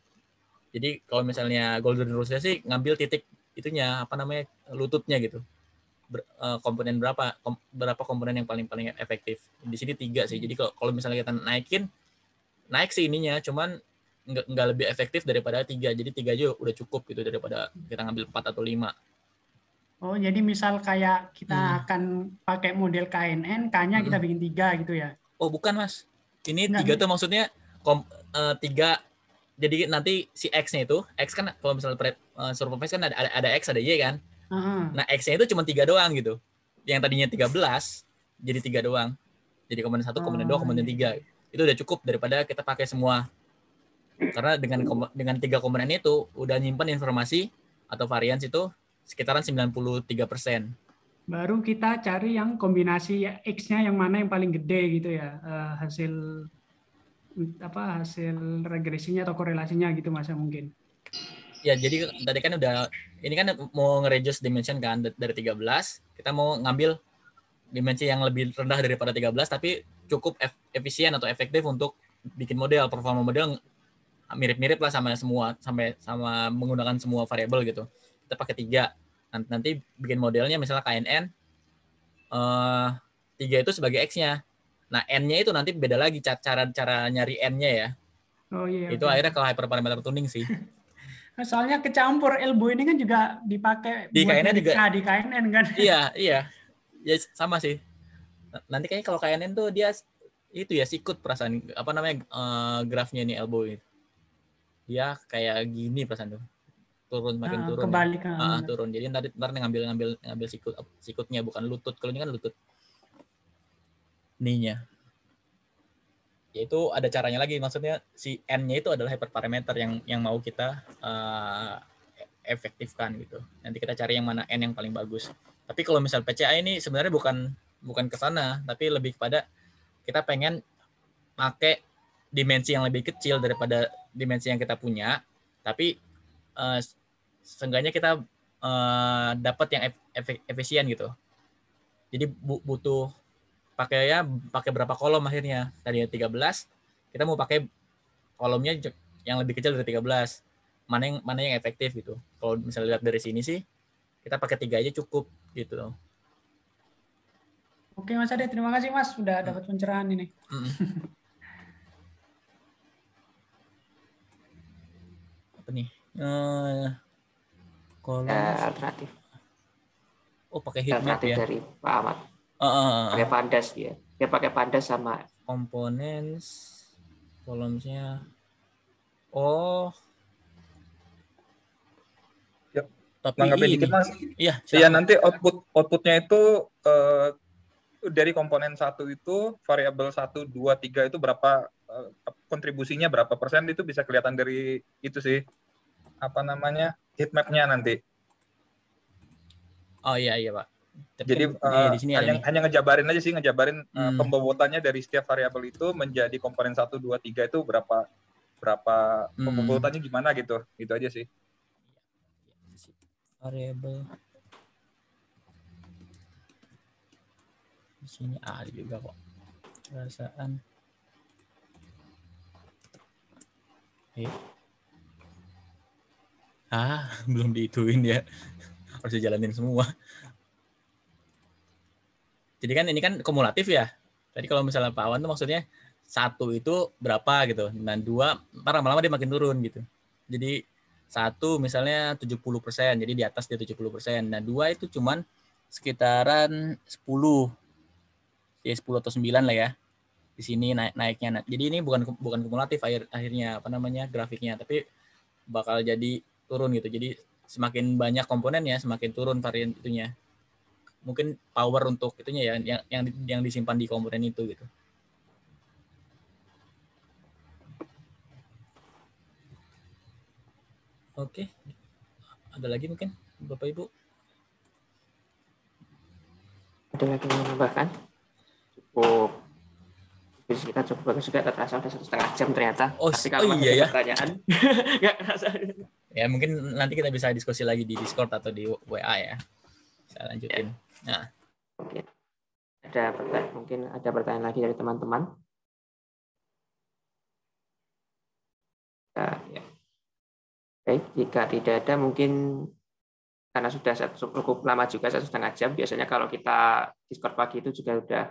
Speaker 2: Jadi kalau misalnya golden rule sih ngambil titik itunya apa namanya lututnya gitu. Ber, uh, komponen berapa kom, berapa komponen yang paling paling efektif. Di sini tiga sih. Jadi kalau, kalau misalnya kita naikin naik sih ininya, cuman nggak lebih efektif daripada tiga. Jadi tiga aja udah cukup gitu daripada kita ngambil empat atau lima
Speaker 5: Oh, jadi misal kayak kita hmm. akan pakai model KNN, K-nya hmm. kita bikin tiga gitu ya?
Speaker 2: Oh, bukan mas. Ini Enggak. tiga tuh maksudnya kom, uh, tiga. Jadi nanti si X-nya itu, X kan kalau misalnya pre, eh, kan ada, ada, ada X, ada Y kan? Uh-huh. Nah, X-nya itu cuma tiga doang gitu. Yang tadinya 13, jadi tiga doang. Jadi komponen satu, komponen dua, oh, komponen iya, tiga. Iya. Itu udah cukup daripada kita pakai semua. Karena dengan dengan tiga komponen itu udah nyimpan informasi atau varians itu sekitaran 93 persen.
Speaker 5: Baru kita cari yang kombinasi X-nya yang mana yang paling gede gitu ya eh, hasil apa hasil regresinya atau korelasinya gitu masa ya, mungkin.
Speaker 2: Ya, jadi tadi kan udah ini kan mau nge-reduce dimension kan dari 13, kita mau ngambil dimensi yang lebih rendah daripada 13 tapi cukup efisien atau efektif untuk bikin model performa model mirip-mirip lah sama semua sampai sama menggunakan semua variabel gitu kita pakai tiga nanti, nanti bikin modelnya misalnya KNN eh, tiga itu sebagai x-nya nah n-nya itu nanti beda lagi cara cara nyari n-nya ya
Speaker 5: oh, iya, itu okay. akhirnya
Speaker 2: ke hyperparameter tuning sih
Speaker 5: soalnya kecampur elbow ini kan juga dipakai di KNN juga nah, di KNN kan iya
Speaker 2: iya ya sama sih nanti kayaknya kalau KNN tuh dia itu ya sikut perasaan apa namanya uh, grafnya ini elbow itu dia kayak gini perasaan tuh turun makin ah, turun kembali ya. Ah. Ah, ah, turun jadi ntar ntar ngambil ngambil ngambil sikut sikutnya bukan lutut kalau ini kan lutut ninya yaitu ada caranya lagi maksudnya si n-nya itu adalah hyperparameter yang yang mau kita uh, efektifkan gitu nanti kita cari yang mana n yang paling bagus tapi kalau misal PCA ini sebenarnya bukan bukan ke sana tapi lebih kepada kita pengen pakai dimensi yang lebih kecil daripada dimensi yang kita punya tapi uh, seenggaknya kita uh, dapat yang efisien gitu jadi bu butuh pakai ya pakai berapa kolom akhirnya tadinya 13 kita mau pakai kolomnya yang lebih kecil dari 13 mana yang mana yang efektif gitu kalau misalnya lihat dari sini sih kita pakai tiga aja cukup gitu
Speaker 5: oke mas Ade terima kasih mas sudah hmm. dapat pencerahan ini hmm. apa nih eh, Kolom. Uh, eh, alternatif.
Speaker 1: Oh, pakai heat map ya. dari Pak Ahmad. Uh, uh, uh, uh. Pakai pandas dia. Dia pakai pandas sama
Speaker 2: komponen kolomnya. Oh.
Speaker 3: Ya, tapi ini. dikit Mas. Iya, ya, nanti output outputnya itu uh, dari komponen satu itu variabel satu dua tiga itu berapa eh, kontribusinya berapa persen itu bisa kelihatan dari itu sih apa namanya heat mapnya nanti. Oh iya iya pak. Tapi Jadi di eh, sini hanya, hanya ngejabarin aja sih ngejabarin eh, hmm. pembobotannya dari setiap variabel itu menjadi komponen satu dua tiga itu berapa berapa hmm. pembobotannya gimana gitu itu aja sih.
Speaker 5: Variabel
Speaker 2: di sini ada juga kok
Speaker 3: perasaan.
Speaker 2: Iya ah belum diituin ya harus dijalanin semua jadi kan ini kan kumulatif ya tadi kalau misalnya Pak Awan tuh maksudnya satu itu berapa gitu dan nah, dua ntar lama-lama dia makin turun gitu jadi satu misalnya 70 persen jadi di atas dia 70 persen nah dua itu cuman sekitaran 10 ya 10 atau 9 lah ya di sini naik naiknya nah, jadi ini bukan bukan kumulatif akhir akhirnya apa namanya grafiknya tapi bakal jadi turun gitu. Jadi semakin banyak komponennya, semakin turun varian itunya. Mungkin power untuk itunya ya yang yang, yang disimpan di komponen itu gitu. Oke. Okay. Ada lagi mungkin Bapak Ibu?
Speaker 1: Ada lagi yang menambahkan? Cukup Bisa kita cukup bagus juga terasa sudah satu setengah jam ternyata. Oh, Tapi kalau oh iya ya. Pertanyaan nggak
Speaker 2: terasa. Ya mungkin nanti kita bisa diskusi lagi di Discord atau di WA ya.
Speaker 3: Saya lanjutin. Ya. Nah. Mungkin
Speaker 1: ada pertanyaan, mungkin ada pertanyaan lagi dari teman-teman. Nah, ya. Baik, jika tidak ada mungkin karena sudah cukup lama juga satu setengah jam biasanya kalau kita Discord pagi itu juga sudah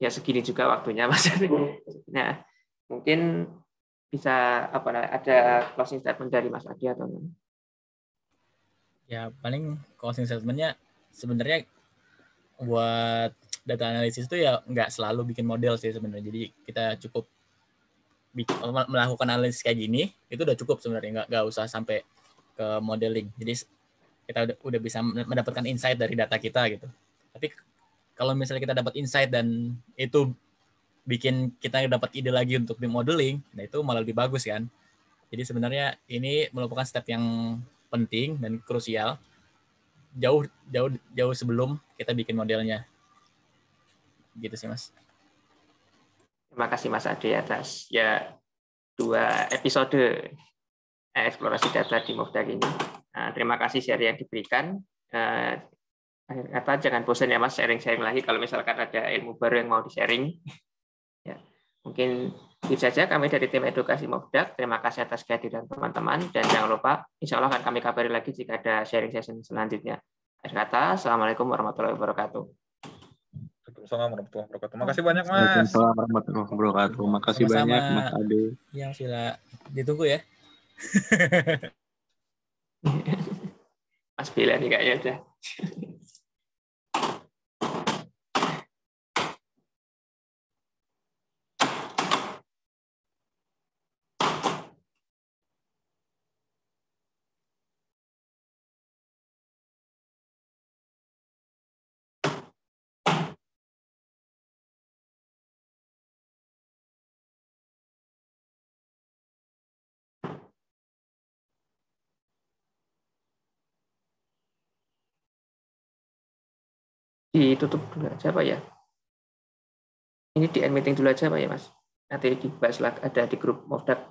Speaker 1: ya segini juga waktunya mas nah mungkin bisa apa ada closing statement dari Mas Adi atau enggak?
Speaker 2: Ya paling closing statementnya sebenarnya buat data analisis itu ya nggak selalu bikin model sih sebenarnya. Jadi kita cukup melakukan analisis kayak gini itu udah cukup sebenarnya nggak nggak usah sampai ke modeling. Jadi kita udah, udah bisa mendapatkan insight dari data kita gitu. Tapi kalau misalnya kita dapat insight dan itu bikin kita dapat ide lagi untuk di modeling, nah itu malah lebih bagus kan. Jadi sebenarnya ini merupakan step yang penting dan krusial jauh jauh jauh sebelum kita bikin modelnya. Gitu sih Mas.
Speaker 1: Terima kasih Mas Ade atas ya dua episode eh, eksplorasi data di Mofdag ini. Nah, terima kasih sharing yang diberikan. kata eh, jangan bosan ya Mas sharing-sharing lagi kalau misalkan ada ilmu baru yang mau di-sharing. Mungkin itu saja kami dari tim edukasi Mobdak. Terima kasih atas kehadiran teman-teman dan jangan lupa insya Allah akan kami kabari lagi jika ada sharing session selanjutnya. Akhir kata, Assalamualaikum warahmatullahi wabarakatuh.
Speaker 3: assalamualaikum warahmatullahi wabarakatuh. Makasih banyak Mas. assalamualaikum
Speaker 4: warahmatullahi wabarakatuh. Makasih Sama-sama. banyak Mas Ade.
Speaker 1: yang sila ditunggu ya.
Speaker 5: Mas Bila nih kayaknya udah.
Speaker 3: ditutup dulu aja Pak ya. Ini di end meeting dulu aja Pak ya Mas. Nanti dibahas lagi ada di grup Mofdak.